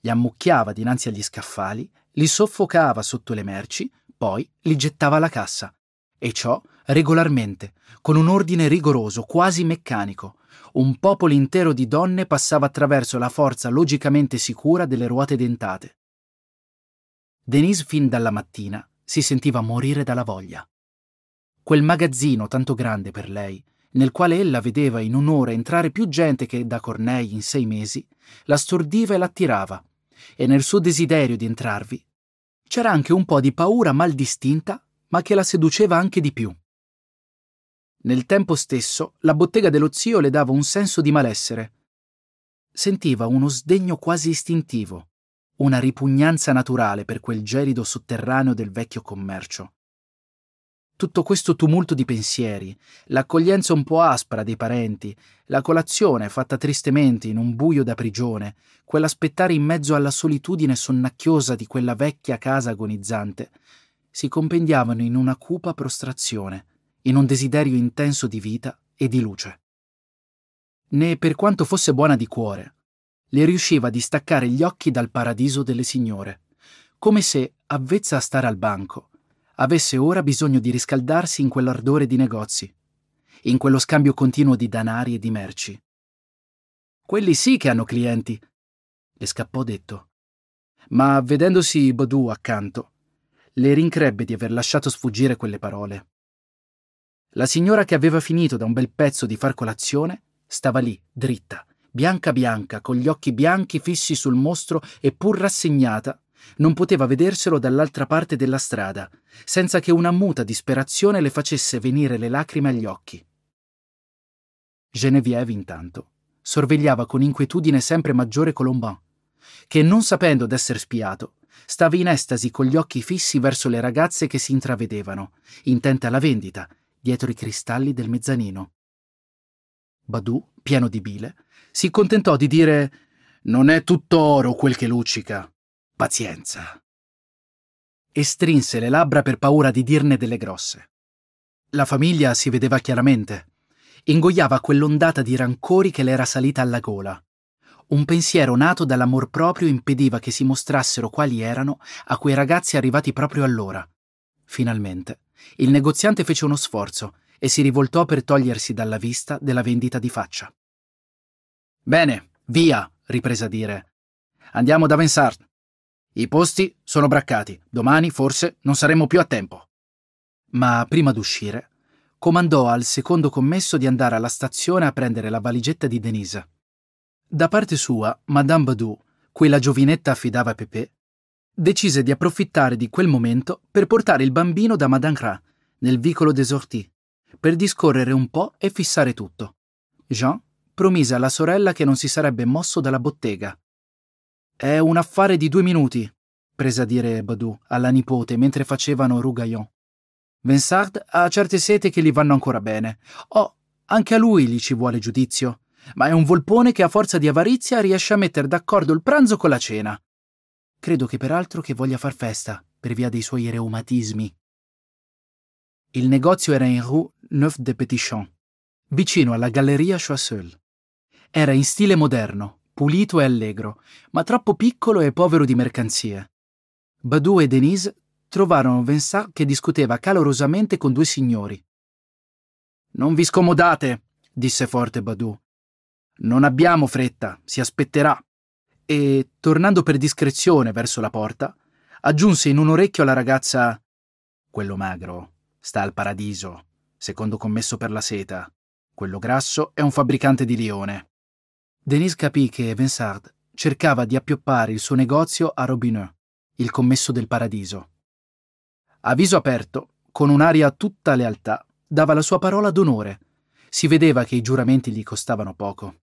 li ammucchiava dinanzi agli scaffali, li soffocava sotto le merci, poi li gettava alla cassa. E ciò regolarmente, con un ordine rigoroso, quasi meccanico. Un popolo intero di donne passava attraverso la forza logicamente sicura delle ruote dentate. Denise fin dalla mattina si sentiva morire dalla voglia. Quel magazzino tanto grande per lei, nel quale ella vedeva in un'ora entrare più gente che da Cornei in sei mesi, la stordiva e l'attirava, e nel suo desiderio di entrarvi c'era anche un po' di paura mal distinta, ma che la seduceva anche di più. Nel tempo stesso, la bottega dello zio le dava un senso di malessere. Sentiva uno sdegno quasi istintivo una ripugnanza naturale per quel gelido sotterraneo del vecchio commercio. Tutto questo tumulto di pensieri, l'accoglienza un po' aspra dei parenti, la colazione fatta tristemente in un buio da prigione, quell'aspettare in mezzo alla solitudine sonnacchiosa di quella vecchia casa agonizzante, si compendiavano in una cupa prostrazione, in un desiderio intenso di vita e di luce. Né per quanto fosse buona di cuore, le riusciva di staccare gli occhi dal paradiso delle signore, come se, avvezza a stare al banco, avesse ora bisogno di riscaldarsi in quell'ardore di negozi, in quello scambio continuo di danari e di merci. Quelli sì che hanno clienti, le scappò detto. Ma vedendosi Badou accanto, le rincrebbe di aver lasciato sfuggire quelle parole. La signora che aveva finito da un bel pezzo di far colazione stava lì, dritta, bianca bianca, con gli occhi bianchi fissi sul mostro e pur rassegnata, non poteva vederselo dall'altra parte della strada, senza che una muta disperazione le facesse venire le lacrime agli occhi. Genevieve, intanto, sorvegliava con inquietudine sempre maggiore Colomban, che, non sapendo d'essere spiato, stava in estasi con gli occhi fissi verso le ragazze che si intravedevano, intente alla vendita, dietro i cristalli del mezzanino. Badù, pieno di bile, si contentò di dire Non è tutto oro quel che luccica. Pazienza. E strinse le labbra per paura di dirne delle grosse. La famiglia si vedeva chiaramente. Ingoiava quell'ondata di rancori che le era salita alla gola. Un pensiero nato dall'amor proprio impediva che si mostrassero quali erano a quei ragazzi arrivati proprio allora. Finalmente, il negoziante fece uno sforzo e si rivoltò per togliersi dalla vista della vendita di faccia. Bene, via, riprese a dire. Andiamo da Vincent. I posti sono braccati. Domani, forse, non saremo più a tempo. Ma prima d'uscire, comandò al secondo commesso di andare alla stazione a prendere la valigetta di Denise. Da parte sua, Madame Badou, quella giovinetta affidava a Pepe, decise di approfittare di quel momento per portare il bambino da Madame Cras nel vicolo des Orties, per discorrere un po' e fissare tutto. Jean promise alla sorella che non si sarebbe mosso dalla bottega. È un affare di due minuti, prese a dire Badou alla nipote mentre facevano Rougaillon. Vinsard ha certe sete che gli vanno ancora bene. Oh, anche a lui gli ci vuole giudizio. Ma è un volpone che a forza di avarizia riesce a mettere d'accordo il pranzo con la cena. Credo che peraltro che voglia far festa, per via dei suoi reumatismi. Il negozio era in rue Neuf de Petitchamp, vicino alla Galleria Choiseul. Era in stile moderno, pulito e allegro, ma troppo piccolo e povero di mercanzie. Badou e Denise trovarono Vincent che discuteva calorosamente con due signori. Non vi scomodate, disse forte Badou. Non abbiamo fretta, si aspetterà. E, tornando per discrezione verso la porta, aggiunse in un orecchio alla ragazza Quello magro sta al paradiso, secondo commesso per la seta. Quello grasso è un fabbricante di Lione. Denise capì che Vinsard cercava di appioppare il suo negozio a Robineau, il commesso del paradiso. A viso aperto, con un'aria tutta lealtà, dava la sua parola d'onore. Si vedeva che i giuramenti gli costavano poco.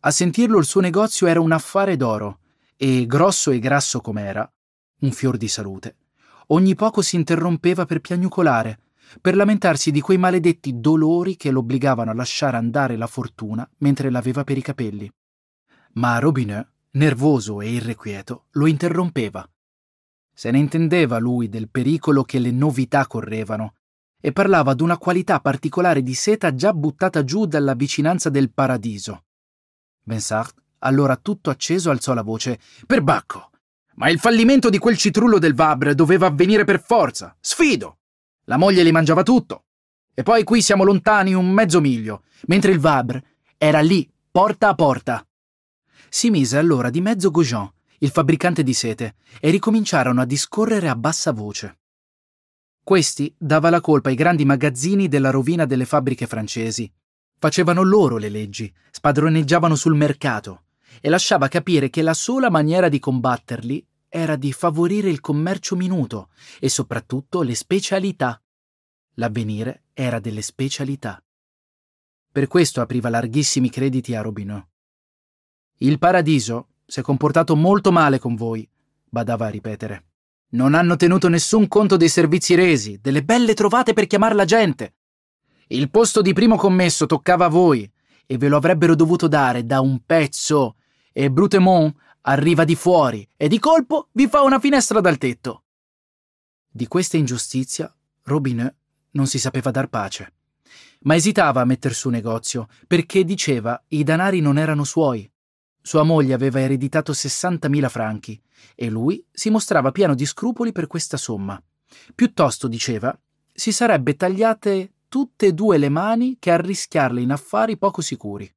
A sentirlo il suo negozio era un affare d'oro e, grosso e grasso com'era, un fior di salute, ogni poco si interrompeva per piagnucolare, per lamentarsi di quei maledetti dolori che l'obbligavano a lasciare andare la fortuna mentre l'aveva per i capelli. Ma Robineau, nervoso e irrequieto, lo interrompeva. Se ne intendeva lui del pericolo che le novità correvano e parlava d'una qualità particolare di seta già buttata giù dalla vicinanza del paradiso. Bensart, allora tutto acceso, alzò la voce: Perbacco! Ma il fallimento di quel citrullo del Vabre doveva avvenire per forza! Sfido! La moglie li mangiava tutto. E poi qui siamo lontani un mezzo miglio, mentre il Vabre era lì, porta a porta. Si mise allora di mezzo Goujon, il fabbricante di sete, e ricominciarono a discorrere a bassa voce. Questi dava la colpa ai grandi magazzini della rovina delle fabbriche francesi. Facevano loro le leggi, spadroneggiavano sul mercato e lasciava capire che la sola maniera di combatterli era di favorire il commercio minuto e soprattutto le specialità. L'avvenire era delle specialità. Per questo apriva larghissimi crediti a Robinot. Il paradiso si è comportato molto male con voi, badava a ripetere. Non hanno tenuto nessun conto dei servizi resi, delle belle trovate per chiamar la gente. Il posto di primo commesso toccava a voi e ve lo avrebbero dovuto dare da un pezzo e Brutemont arriva di fuori e di colpo vi fa una finestra dal tetto. Di questa ingiustizia Robinet non si sapeva dar pace, ma esitava a metter su negozio perché diceva i danari non erano suoi. Sua moglie aveva ereditato 60.000 franchi e lui si mostrava pieno di scrupoli per questa somma. Piuttosto, diceva, si sarebbe tagliate tutte e due le mani che arrischiarle in affari poco sicuri.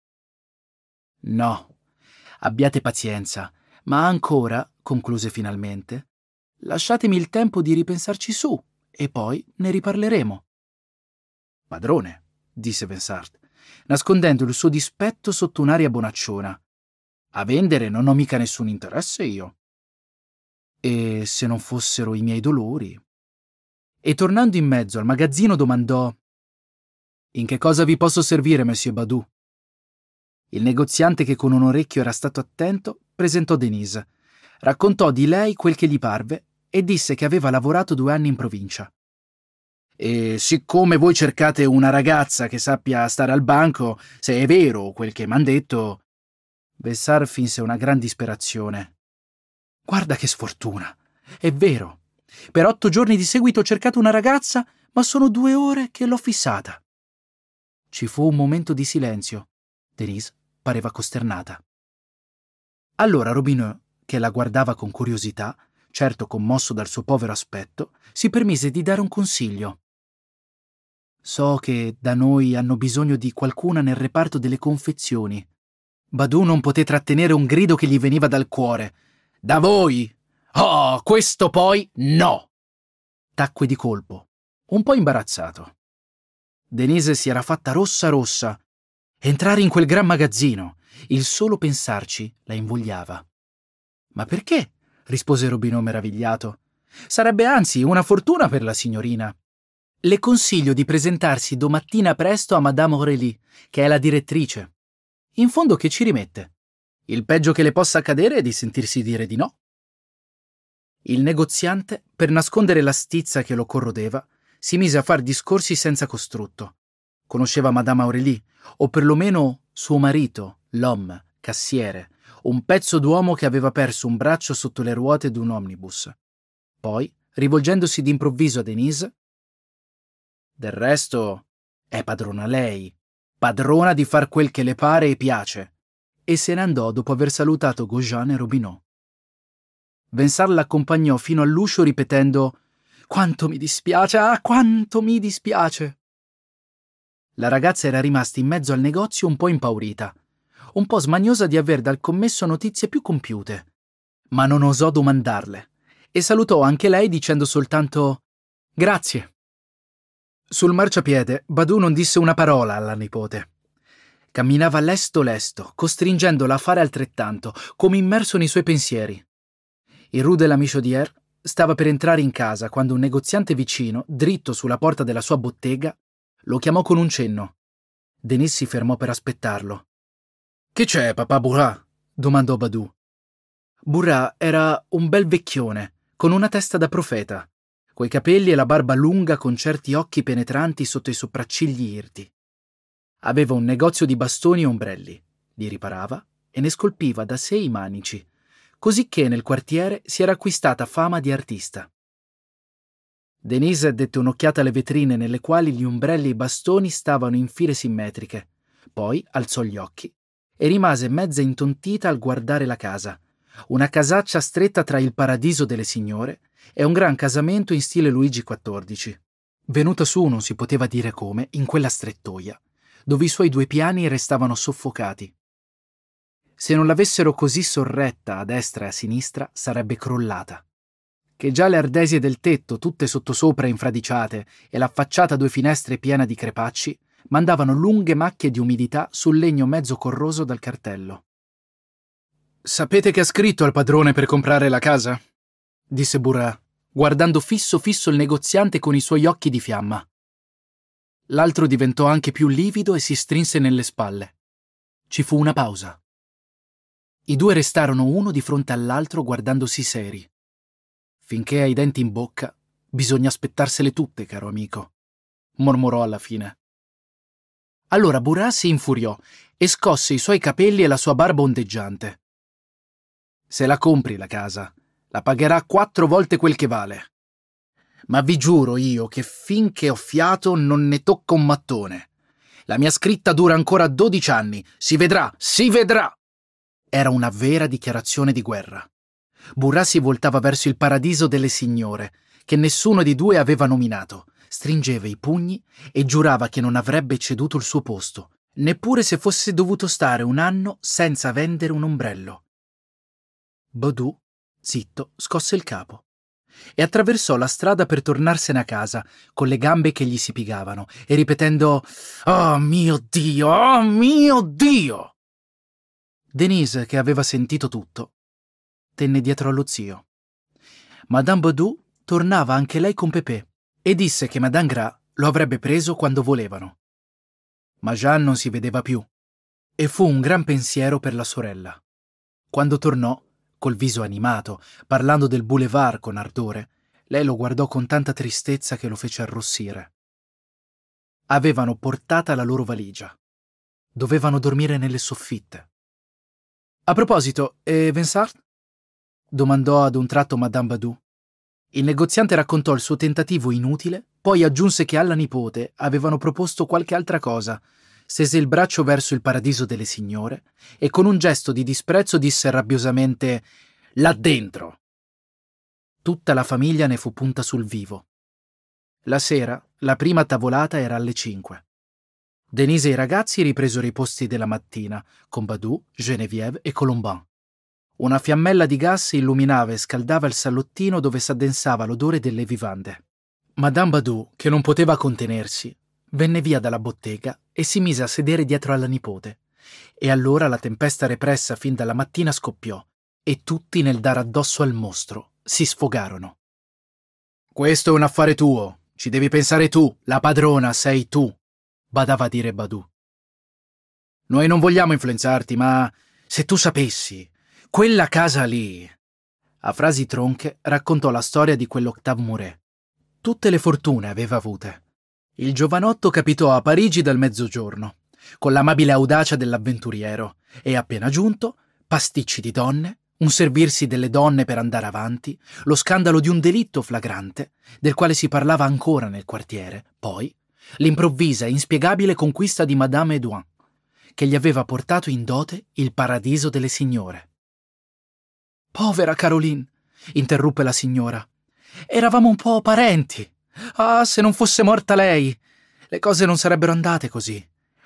No, abbiate pazienza, ma ancora, concluse finalmente, lasciatemi il tempo di ripensarci su e poi ne riparleremo. Padrone, disse Pensart, nascondendo il suo dispetto sotto un'aria bonacciona. A vendere non ho mica nessun interesse io. E se non fossero i miei dolori? E tornando in mezzo al magazzino domandò In che cosa vi posso servire, Monsieur Badou? Il negoziante, che con un orecchio era stato attento, presentò Denise. Raccontò di lei quel che gli parve e disse che aveva lavorato due anni in provincia. E siccome voi cercate una ragazza che sappia stare al banco, se è vero quel che m'han detto... Bessar finse una gran disperazione. Guarda che sfortuna! È vero. Per otto giorni di seguito ho cercato una ragazza, ma sono due ore che l'ho fissata. Ci fu un momento di silenzio. Denise pareva costernata. Allora Robineux, che la guardava con curiosità, certo commosso dal suo povero aspetto, si permise di dare un consiglio. So che da noi hanno bisogno di qualcuna nel reparto delle confezioni. Badù non poté trattenere un grido che gli veniva dal cuore. Da voi? Oh, questo poi no! Tacque di colpo, un po' imbarazzato. Denise si era fatta rossa rossa. Entrare in quel gran magazzino, il solo pensarci la invogliava. Ma perché? rispose Robinò meravigliato. Sarebbe anzi una fortuna per la signorina. Le consiglio di presentarsi domattina presto a Madame Aurélie, che è la direttrice. In fondo che ci rimette? Il peggio che le possa accadere è di sentirsi dire di no. Il negoziante, per nascondere la stizza che lo corrodeva, si mise a far discorsi senza costrutto. Conosceva Madame Aurélie, o perlomeno suo marito, l'OM, cassiere, un pezzo d'uomo che aveva perso un braccio sotto le ruote d'un omnibus. Poi, rivolgendosi d'improvviso a Denise, del resto è padrona lei, padrona di far quel che le pare e piace, e se ne andò dopo aver salutato Gaujean e Robinot. Vensar l'accompagnò fino all'uscio ripetendo Quanto mi dispiace, ah, quanto mi dispiace! La ragazza era rimasta in mezzo al negozio un po' impaurita, un po' smaniosa di aver dal commesso notizie più compiute. Ma non osò domandarle e salutò anche lei dicendo soltanto Grazie. Sul marciapiede Badu non disse una parola alla nipote. Camminava lesto lesto, costringendola a fare altrettanto, come immerso nei suoi pensieri. Il Rue de la Michaudière er stava per entrare in casa quando un negoziante vicino, dritto sulla porta della sua bottega, lo chiamò con un cenno. Denis si fermò per aspettarlo. Che c'è, papà Burrà? domandò Badù. Burrà era un bel vecchione, con una testa da profeta, coi capelli e la barba lunga con certi occhi penetranti sotto i sopraccigli irti. Aveva un negozio di bastoni e ombrelli, li riparava e ne scolpiva da sé i manici, cosicché nel quartiere si era acquistata fama di artista. Denise dette un'occhiata alle vetrine nelle quali gli ombrelli e i bastoni stavano in file simmetriche, poi alzò gli occhi e rimase mezza intontita al guardare la casa. Una casaccia stretta tra il paradiso delle signore e un gran casamento in stile Luigi XIV. Venuta su, non si poteva dire come, in quella strettoia, dove i suoi due piani restavano soffocati. Se non l'avessero così sorretta a destra e a sinistra, sarebbe crollata. Che già le ardesie del tetto, tutte sottosopra infradiciate, e la facciata a due finestre piena di crepacci, mandavano lunghe macchie di umidità sul legno mezzo corroso dal cartello. Sapete che ha scritto al padrone per comprare la casa? disse Burra, guardando fisso fisso il negoziante con i suoi occhi di fiamma. L'altro diventò anche più livido e si strinse nelle spalle. Ci fu una pausa. I due restarono uno di fronte all'altro guardandosi seri. Finché hai i denti in bocca, bisogna aspettarsele tutte, caro amico, mormorò alla fine. Allora Burà si infuriò e scosse i suoi capelli e la sua barba ondeggiante. Se la compri la casa, la pagherà quattro volte quel che vale. Ma vi giuro io che finché ho fiato non ne tocco un mattone. La mia scritta dura ancora dodici anni. Si vedrà, si vedrà! Era una vera dichiarazione di guerra. Burà si voltava verso il paradiso delle signore, che nessuno di due aveva nominato, stringeva i pugni e giurava che non avrebbe ceduto il suo posto, neppure se fosse dovuto stare un anno senza vendere un ombrello. Baudou, zitto, scosse il capo e attraversò la strada per tornarsene a casa, con le gambe che gli si pigavano e ripetendo Oh mio Dio, oh mio Dio! Denise, che aveva sentito tutto, tenne dietro allo zio. Madame Baudou tornava anche lei con Pepè e disse che Madame Gras lo avrebbe preso quando volevano. Ma Jean non si vedeva più e fu un gran pensiero per la sorella. Quando tornò, col viso animato, parlando del boulevard con ardore, lei lo guardò con tanta tristezza che lo fece arrossire. Avevano portata la loro valigia. Dovevano dormire nelle soffitte. A proposito, e eh, Vensart? domandò ad un tratto Madame Badou. Il negoziante raccontò il suo tentativo inutile, poi aggiunse che alla nipote avevano proposto qualche altra cosa. Stese il braccio verso il paradiso delle signore e con un gesto di disprezzo disse rabbiosamente Là dentro! Tutta la famiglia ne fu punta sul vivo. La sera, la prima tavolata era alle 5. Denise e i ragazzi ripresero i posti della mattina con Badou, Geneviève e Colombin. Una fiammella di gas illuminava e scaldava il salottino dove s'addensava l'odore delle vivande. Madame Badou, che non poteva contenersi, venne via dalla bottega e si mise a sedere dietro alla nipote. E allora la tempesta repressa fin dalla mattina scoppiò e tutti nel dare addosso al mostro si sfogarono. Questo è un affare tuo, ci devi pensare tu, la padrona sei tu, badava a dire Badou. Noi non vogliamo influenzarti, ma se tu sapessi quella casa lì. A frasi tronche raccontò la storia di quell'Octave Mouret. Tutte le fortune aveva avute. Il giovanotto capitò a Parigi dal mezzogiorno, con l'amabile audacia dell'avventuriero, e appena giunto, pasticci di donne, un servirsi delle donne per andare avanti, lo scandalo di un delitto flagrante, del quale si parlava ancora nel quartiere, poi l'improvvisa e inspiegabile conquista di Madame Edouin, che gli aveva portato in dote il paradiso delle signore. Povera Caroline, interruppe la signora. Eravamo un po' parenti. Ah, se non fosse morta lei. Le cose non sarebbero andate così.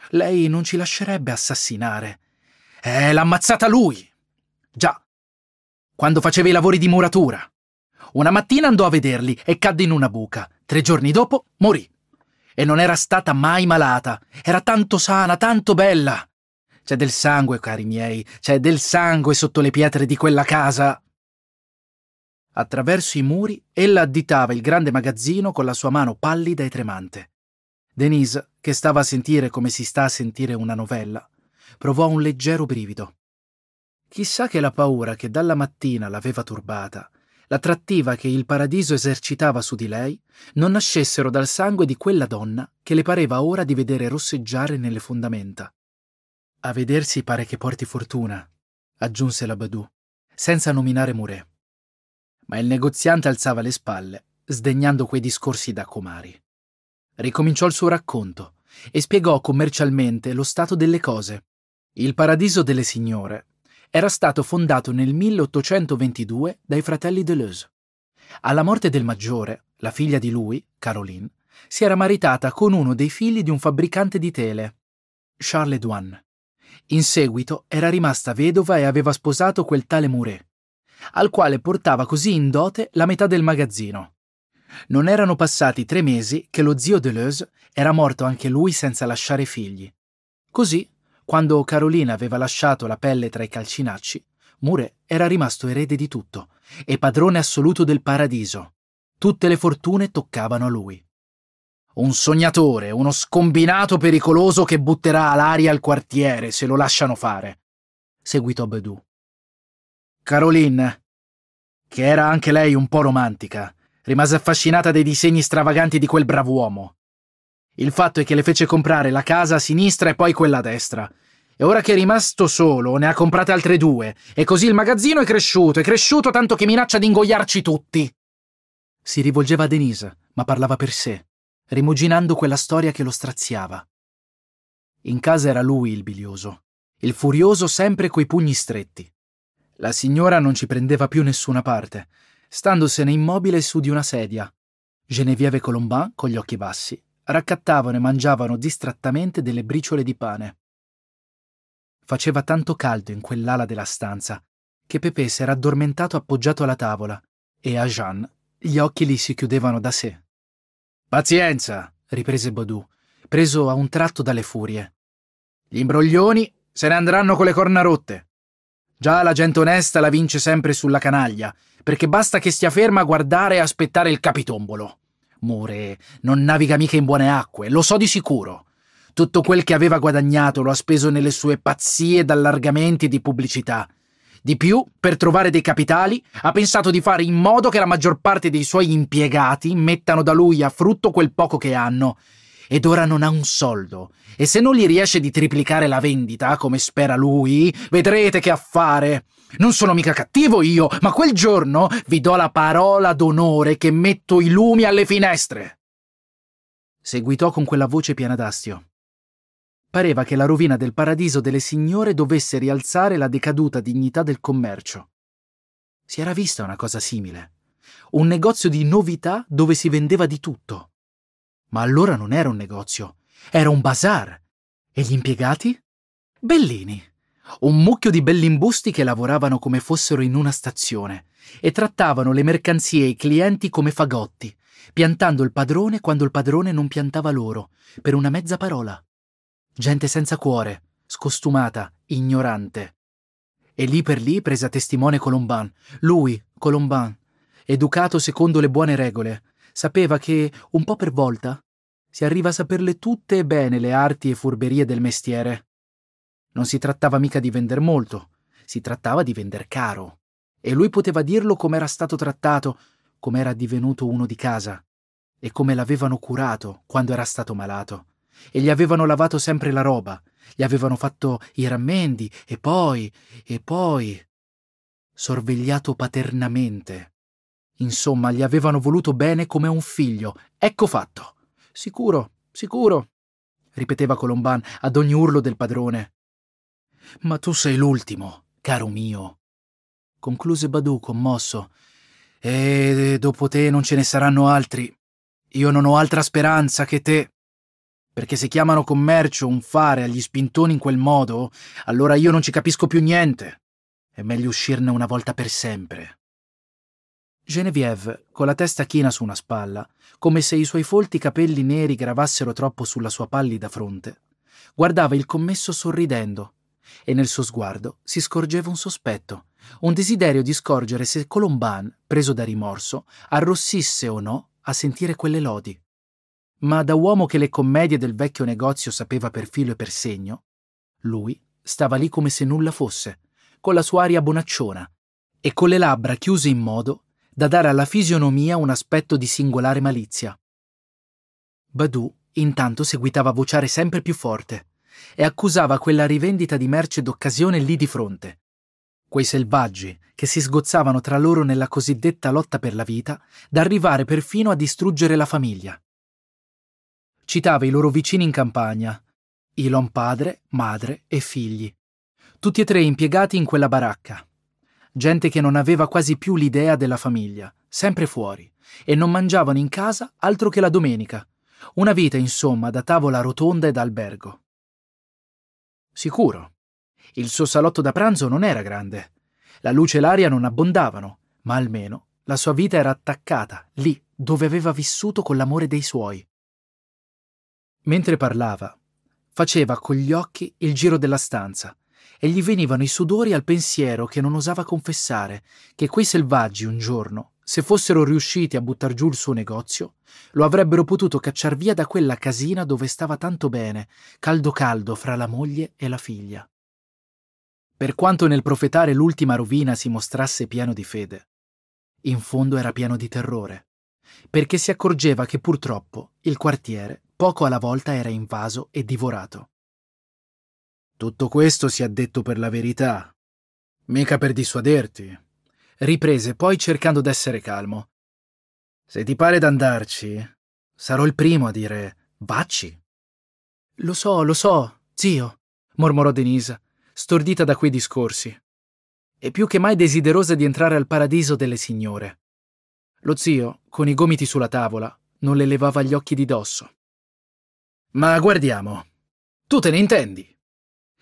Lei non ci lascerebbe assassinare. Eh, l'ha ammazzata lui. Già, quando faceva i lavori di muratura. Una mattina andò a vederli e cadde in una buca. Tre giorni dopo morì. E non era stata mai malata. Era tanto sana, tanto bella. C'è del sangue, cari miei, c'è del sangue sotto le pietre di quella casa. Attraverso i muri, ella additava il grande magazzino con la sua mano pallida e tremante. Denise, che stava a sentire come si sta a sentire una novella, provò un leggero brivido. Chissà che la paura che dalla mattina l'aveva turbata, l'attrattiva che il paradiso esercitava su di lei, non nascessero dal sangue di quella donna che le pareva ora di vedere rosseggiare nelle fondamenta. A vedersi pare che porti fortuna, aggiunse la Badù, senza nominare Muré. Ma il negoziante alzava le spalle, sdegnando quei discorsi da comari. Ricominciò il suo racconto e spiegò commercialmente lo stato delle cose. Il paradiso delle signore era stato fondato nel 1822 dai fratelli Deleuze. Alla morte del maggiore, la figlia di lui, Caroline, si era maritata con uno dei figli di un fabbricante di tele, Charles Douane. In seguito era rimasta vedova e aveva sposato quel tale Muré, al quale portava così in dote la metà del magazzino. Non erano passati tre mesi che lo zio Deleuze era morto anche lui senza lasciare figli. Così, quando Carolina aveva lasciato la pelle tra i calcinacci, Muré era rimasto erede di tutto e padrone assoluto del paradiso. Tutte le fortune toccavano a lui. Un sognatore, uno scombinato pericoloso che butterà all'aria il quartiere se lo lasciano fare, seguitò Bedù. Caroline, che era anche lei un po' romantica, rimase affascinata dai disegni stravaganti di quel brav'uomo. Il fatto è che le fece comprare la casa a sinistra e poi quella a destra. E ora che è rimasto solo, ne ha comprate altre due. E così il magazzino è cresciuto, è cresciuto tanto che minaccia di ingoiarci tutti. Si rivolgeva a Denise, ma parlava per sé rimuginando quella storia che lo straziava. In casa era lui il bilioso, il furioso sempre coi pugni stretti. La signora non ci prendeva più nessuna parte, standosene immobile su di una sedia. Genevieve e Colombin, con gli occhi bassi, raccattavano e mangiavano distrattamente delle briciole di pane. Faceva tanto caldo in quell'ala della stanza che Pepe s'era addormentato appoggiato alla tavola e a Jeanne gli occhi gli si chiudevano da sé. Pazienza, riprese Badù, preso a un tratto dalle furie. Gli imbroglioni se ne andranno con le corna rotte. Già la gente onesta la vince sempre sulla canaglia, perché basta che stia ferma a guardare e aspettare il capitombolo. More non naviga mica in buone acque, lo so di sicuro. Tutto quel che aveva guadagnato lo ha speso nelle sue pazzie d'allargamenti e di pubblicità, di più, per trovare dei capitali, ha pensato di fare in modo che la maggior parte dei suoi impiegati mettano da lui a frutto quel poco che hanno. Ed ora non ha un soldo. E se non gli riesce di triplicare la vendita, come spera lui, vedrete che affare. Non sono mica cattivo io, ma quel giorno vi do la parola d'onore che metto i lumi alle finestre. Seguitò con quella voce piena d'astio pareva che la rovina del paradiso delle signore dovesse rialzare la decaduta dignità del commercio. Si era vista una cosa simile. Un negozio di novità dove si vendeva di tutto. Ma allora non era un negozio, era un bazar. E gli impiegati? Bellini. Un mucchio di bellimbusti che lavoravano come fossero in una stazione e trattavano le mercanzie e i clienti come fagotti, piantando il padrone quando il padrone non piantava loro, per una mezza parola gente senza cuore, scostumata, ignorante. E lì per lì prese a testimone Colomban, lui, Colomban, educato secondo le buone regole, sapeva che, un po' per volta, si arriva a saperle tutte e bene le arti e furberie del mestiere. Non si trattava mica di vender molto, si trattava di vender caro. E lui poteva dirlo come era stato trattato, come era divenuto uno di casa, e come l'avevano curato quando era stato malato e gli avevano lavato sempre la roba, gli avevano fatto i rammendi e poi, e poi. sorvegliato paternamente. Insomma, gli avevano voluto bene come un figlio. Ecco fatto. Sicuro, sicuro, ripeteva Colomban ad ogni urlo del padrone. Ma tu sei l'ultimo, caro mio, concluse Badù commosso. E dopo te non ce ne saranno altri. Io non ho altra speranza che te. Perché se chiamano commercio un fare agli spintoni in quel modo, allora io non ci capisco più niente. È meglio uscirne una volta per sempre. Genevieve, con la testa china su una spalla, come se i suoi folti capelli neri gravassero troppo sulla sua pallida fronte, guardava il commesso sorridendo, e nel suo sguardo si scorgeva un sospetto, un desiderio di scorgere se Colomban, preso da rimorso, arrossisse o no a sentire quelle lodi ma da uomo che le commedie del vecchio negozio sapeva per filo e per segno, lui stava lì come se nulla fosse, con la sua aria bonacciona e con le labbra chiuse in modo da dare alla fisionomia un aspetto di singolare malizia. Badu intanto seguitava a vociare sempre più forte e accusava quella rivendita di merce d'occasione lì di fronte. Quei selvaggi che si sgozzavano tra loro nella cosiddetta lotta per la vita, da arrivare perfino a distruggere la famiglia citava i loro vicini in campagna, Elon padre, madre e figli, tutti e tre impiegati in quella baracca, gente che non aveva quasi più l'idea della famiglia, sempre fuori, e non mangiavano in casa altro che la domenica, una vita insomma da tavola rotonda e da albergo. Sicuro, il suo salotto da pranzo non era grande, la luce e l'aria non abbondavano, ma almeno la sua vita era attaccata, lì, dove aveva vissuto con l'amore dei suoi. Mentre parlava, faceva con gli occhi il giro della stanza e gli venivano i sudori al pensiero che non osava confessare che quei selvaggi un giorno, se fossero riusciti a buttar giù il suo negozio, lo avrebbero potuto cacciar via da quella casina dove stava tanto bene, caldo caldo fra la moglie e la figlia. Per quanto nel profetare l'ultima rovina si mostrasse pieno di fede, in fondo era pieno di terrore, perché si accorgeva che purtroppo il quartiere poco alla volta era invaso e divorato. Tutto questo si è detto per la verità, mica per dissuaderti, riprese poi cercando d'essere calmo. Se ti pare d'andarci, sarò il primo a dire vacci. Lo so, lo so, zio, mormorò Denise, stordita da quei discorsi, e più che mai desiderosa di entrare al paradiso delle signore. Lo zio, con i gomiti sulla tavola, non le levava gli occhi di dosso. Ma guardiamo. Tu te ne intendi.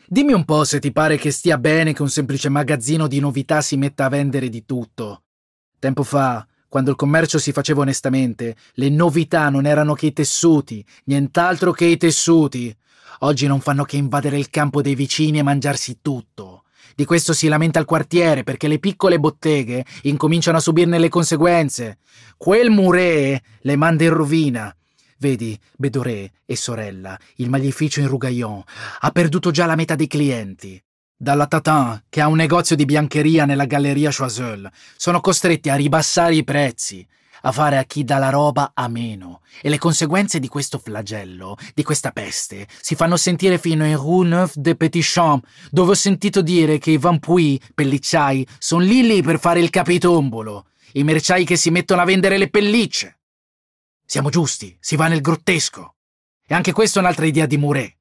Dimmi un po' se ti pare che stia bene che un semplice magazzino di novità si metta a vendere di tutto. Tempo fa, quando il commercio si faceva onestamente, le novità non erano che i tessuti, nient'altro che i tessuti. Oggi non fanno che invadere il campo dei vicini e mangiarsi tutto. Di questo si lamenta il quartiere perché le piccole botteghe incominciano a subirne le conseguenze. Quel muree le manda in rovina Vedi, Bedoré e sorella, il maglificio in Rugaillon, ha perduto già la metà dei clienti. Dalla Tatin, che ha un negozio di biancheria nella galleria Choiseul, sono costretti a ribassare i prezzi, a fare a chi dà la roba a meno. E le conseguenze di questo flagello, di questa peste, si fanno sentire fino in Rue Neuf de Petit Champs, dove ho sentito dire che i vampui, pellicciai, sono lì lì per fare il capitombolo. I merciai che si mettono a vendere le pellicce. Siamo giusti, si va nel grottesco. E anche questa è un'altra idea di Muré.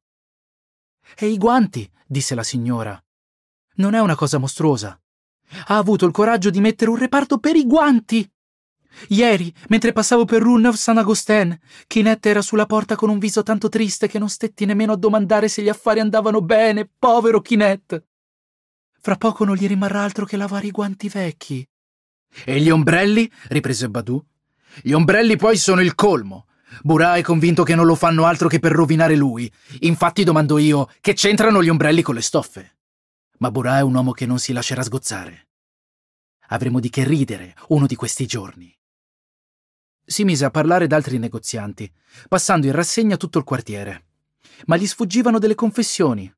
E i guanti, disse la signora. Non è una cosa mostruosa. Ha avuto il coraggio di mettere un reparto per i guanti. Ieri, mentre passavo per Rue Neuf saint agostin Kinette era sulla porta con un viso tanto triste che non stetti nemmeno a domandare se gli affari andavano bene, povero Kinette! Fra poco non gli rimarrà altro che lavare i guanti vecchi. E gli ombrelli? riprese Badou. Gli ombrelli poi sono il colmo. Burà è convinto che non lo fanno altro che per rovinare lui. Infatti domando io, che c'entrano gli ombrelli con le stoffe? Ma Burà è un uomo che non si lascerà sgozzare. Avremo di che ridere uno di questi giorni. Si mise a parlare d'altri negozianti, passando in rassegna tutto il quartiere. Ma gli sfuggivano delle confessioni.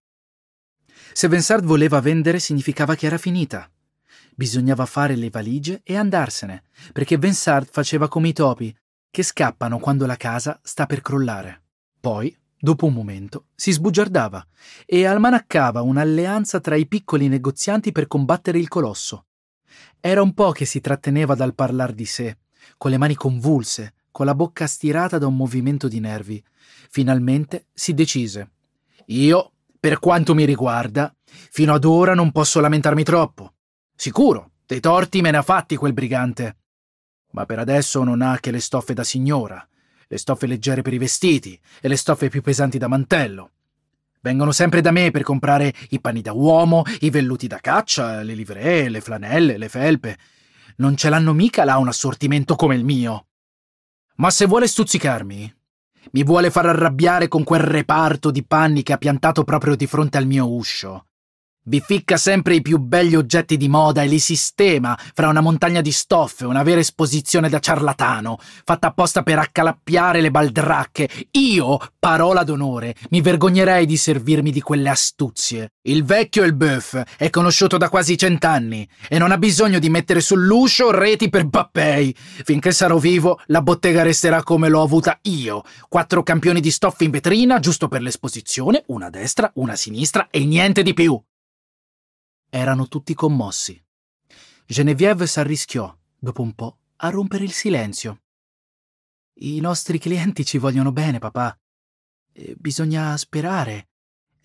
Se Vensard voleva vendere significava che era finita. Bisognava fare le valigie e andarsene, perché Vincent faceva come i topi, che scappano quando la casa sta per crollare. Poi, dopo un momento, si sbugiardava e almanaccava un'alleanza tra i piccoli negozianti per combattere il colosso. Era un po' che si tratteneva dal parlar di sé, con le mani convulse, con la bocca stirata da un movimento di nervi. Finalmente si decise. Io, per quanto mi riguarda, fino ad ora non posso lamentarmi troppo. Sicuro, dei torti me ne ha fatti quel brigante. Ma per adesso non ha che le stoffe da signora, le stoffe leggere per i vestiti e le stoffe più pesanti da mantello. Vengono sempre da me per comprare i panni da uomo, i velluti da caccia, le livree, le flanelle, le felpe. Non ce l'hanno mica là un assortimento come il mio. Ma se vuole stuzzicarmi, mi vuole far arrabbiare con quel reparto di panni che ha piantato proprio di fronte al mio uscio. Vi ficca sempre i più belli oggetti di moda e li sistema fra una montagna di stoffe, una vera esposizione da ciarlatano, fatta apposta per accalappiare le baldracche. Io, parola d'onore, mi vergognerei di servirmi di quelle astuzie. Il vecchio El Boeuf è conosciuto da quasi cent'anni e non ha bisogno di mettere sull'uscio reti per bappei. Finché sarò vivo, la bottega resterà come l'ho avuta io. Quattro campioni di stoffe in vetrina, giusto per l'esposizione, una a destra, una a sinistra e niente di più. Erano tutti commossi. Genevieve s'arrischiò, dopo un po', a rompere il silenzio. I nostri clienti ci vogliono bene, papà. Eh, bisogna sperare.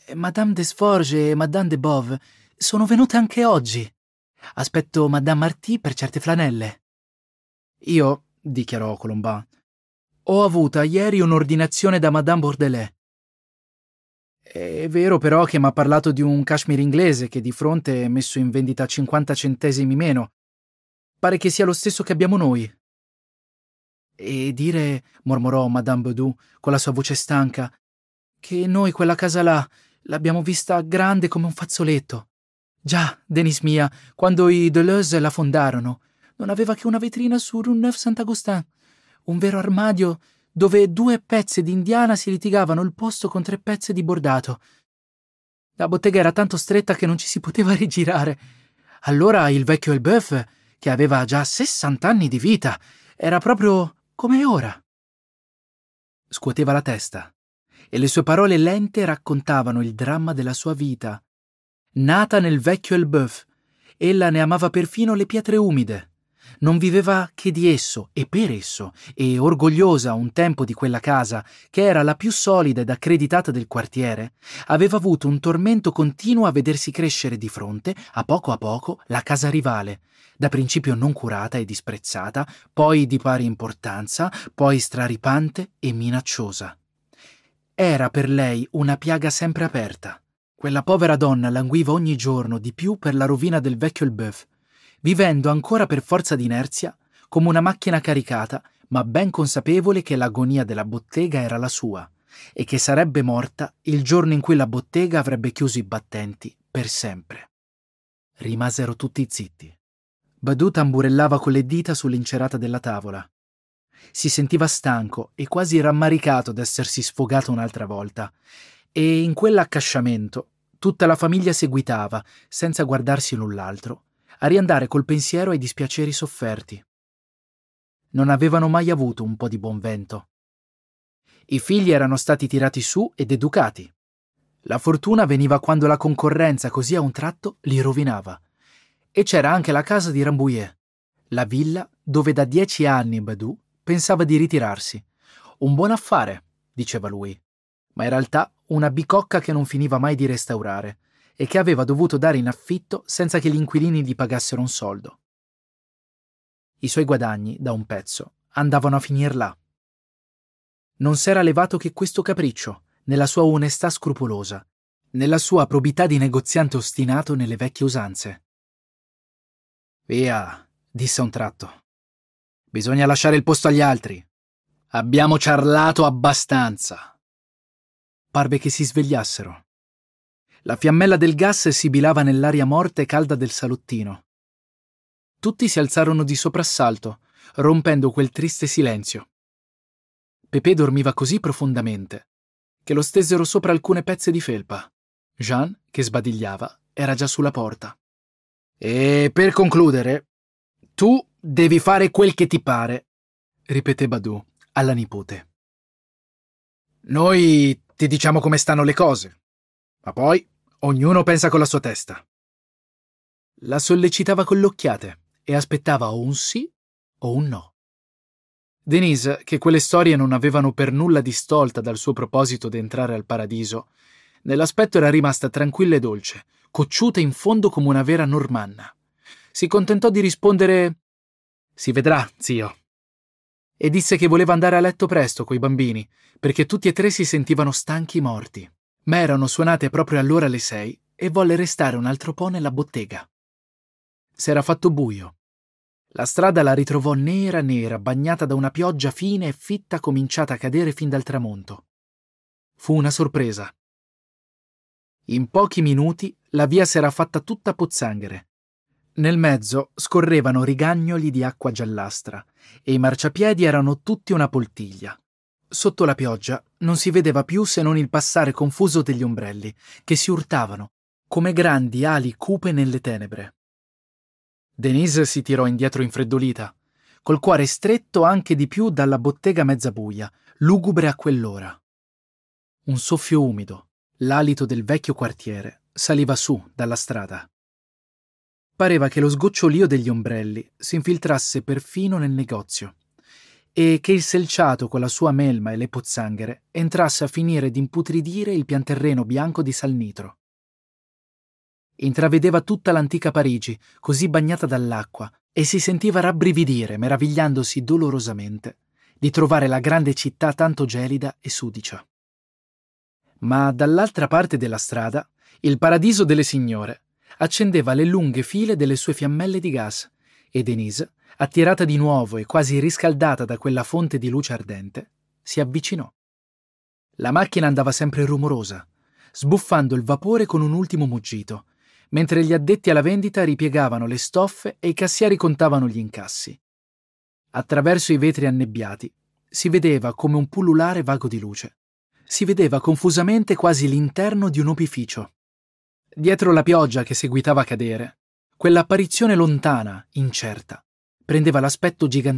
Eh, Madame Desforges e Madame de Boves sono venute anche oggi. Aspetto Madame Marty per certe flanelle. Io, dichiarò Colombin, ho avuta ieri un'ordinazione da Madame Bordelais. È vero però che mi ha parlato di un cashmere inglese che di fronte è messo in vendita a 50 centesimi meno. Pare che sia lo stesso che abbiamo noi. E dire, mormorò Madame Baudou con la sua voce stanca, che noi quella casa là l'abbiamo vista grande come un fazzoletto. Già, Denis mia, quando i Deleuze la fondarono, non aveva che una vetrina su Rue Neuf saint Sant'Augustin, un vero armadio dove due pezze d'indiana si litigavano il posto con tre pezze di bordato. La bottega era tanto stretta che non ci si poteva <laughs> rigirare. Allora il vecchio Elbeuf, che aveva già 60 anni di vita, era proprio come ora. Scuoteva la testa e le sue parole lente raccontavano il dramma della sua vita. Nata nel vecchio Elbeuf, ella ne amava perfino le pietre umide non viveva che di esso e per esso, e orgogliosa un tempo di quella casa, che era la più solida ed accreditata del quartiere, aveva avuto un tormento continuo a vedersi crescere di fronte, a poco a poco, la casa rivale, da principio non curata e disprezzata, poi di pari importanza, poi straripante e minacciosa. Era per lei una piaga sempre aperta. Quella povera donna languiva ogni giorno di più per la rovina del vecchio Elbeuf, vivendo ancora per forza d'inerzia come una macchina caricata, ma ben consapevole che l'agonia della bottega era la sua e che sarebbe morta il giorno in cui la bottega avrebbe chiuso i battenti per sempre. Rimasero tutti zitti. Badu tamburellava con le dita sull'incerata della tavola. Si sentiva stanco e quasi rammaricato d'essersi sfogato un'altra volta, e in quell'accasciamento tutta la famiglia seguitava, senza guardarsi l'un l'altro, a riandare col pensiero ai dispiaceri sofferti. Non avevano mai avuto un po' di buon vento. I figli erano stati tirati su ed educati. La fortuna veniva quando la concorrenza così a un tratto li rovinava. E c'era anche la casa di Rambouillet, la villa dove da dieci anni Badou pensava di ritirarsi. Un buon affare, diceva lui, ma in realtà una bicocca che non finiva mai di restaurare e che aveva dovuto dare in affitto senza che gli inquilini gli pagassero un soldo. I suoi guadagni, da un pezzo, andavano a finir là. Non s'era levato che questo capriccio, nella sua onestà scrupolosa, nella sua probità di negoziante ostinato nelle vecchie usanze. Via, disse a un tratto. Bisogna lasciare il posto agli altri. Abbiamo ciarlato abbastanza. Parve che si svegliassero. La fiammella del gas sibilava nell'aria morte calda del salottino. Tutti si alzarono di soprassalto, rompendo quel triste silenzio. Pepe dormiva così profondamente che lo stesero sopra alcune pezze di felpa. Jean, che sbadigliava, era già sulla porta. E per concludere, tu devi fare quel che ti pare, ripeté Badou alla nipote. Noi ti diciamo come stanno le cose. Ma poi ognuno pensa con la sua testa. La sollecitava con le occhiate e aspettava o un sì o un no. Denise, che quelle storie non avevano per nulla distolta dal suo proposito di entrare al paradiso, nell'aspetto era rimasta tranquilla e dolce, cocciuta in fondo come una vera normanna. Si contentò di rispondere Si vedrà, zio. E disse che voleva andare a letto presto coi bambini, perché tutti e tre si sentivano stanchi morti ma erano suonate proprio allora le sei e volle restare un altro po' nella bottega. S'era fatto buio. La strada la ritrovò nera nera, bagnata da una pioggia fine e fitta cominciata a cadere fin dal tramonto. Fu una sorpresa. In pochi minuti la via s'era fatta tutta pozzanghere. Nel mezzo scorrevano rigagnoli di acqua giallastra e i marciapiedi erano tutti una poltiglia. Sotto la pioggia non si vedeva più se non il passare confuso degli ombrelli, che si urtavano, come grandi ali cupe nelle tenebre. Denise si tirò indietro infreddolita, col cuore stretto anche di più dalla bottega mezza buia, lugubre a quell'ora. Un soffio umido, l'alito del vecchio quartiere, saliva su dalla strada. Pareva che lo sgocciolio degli ombrelli si infiltrasse perfino nel negozio e che il selciato con la sua melma e le pozzanghere entrasse a finire d'imputridire il pianterreno bianco di Salnitro. Intravedeva tutta l'antica Parigi, così bagnata dall'acqua, e si sentiva rabbrividire, meravigliandosi dolorosamente, di trovare la grande città tanto gelida e sudicia. Ma dall'altra parte della strada, il paradiso delle signore accendeva le lunghe file delle sue fiammelle di gas, e Denise attirata di nuovo e quasi riscaldata da quella fonte di luce ardente, si avvicinò. La macchina andava sempre rumorosa, sbuffando il vapore con un ultimo muggito, mentre gli addetti alla vendita ripiegavano le stoffe e i cassieri contavano gli incassi. Attraverso i vetri annebbiati si vedeva come un pullulare vago di luce. Si vedeva confusamente quasi l'interno di un opificio. Dietro la pioggia che seguitava a cadere, quell'apparizione lontana, incerta, prendeva l'aspetto gigantesco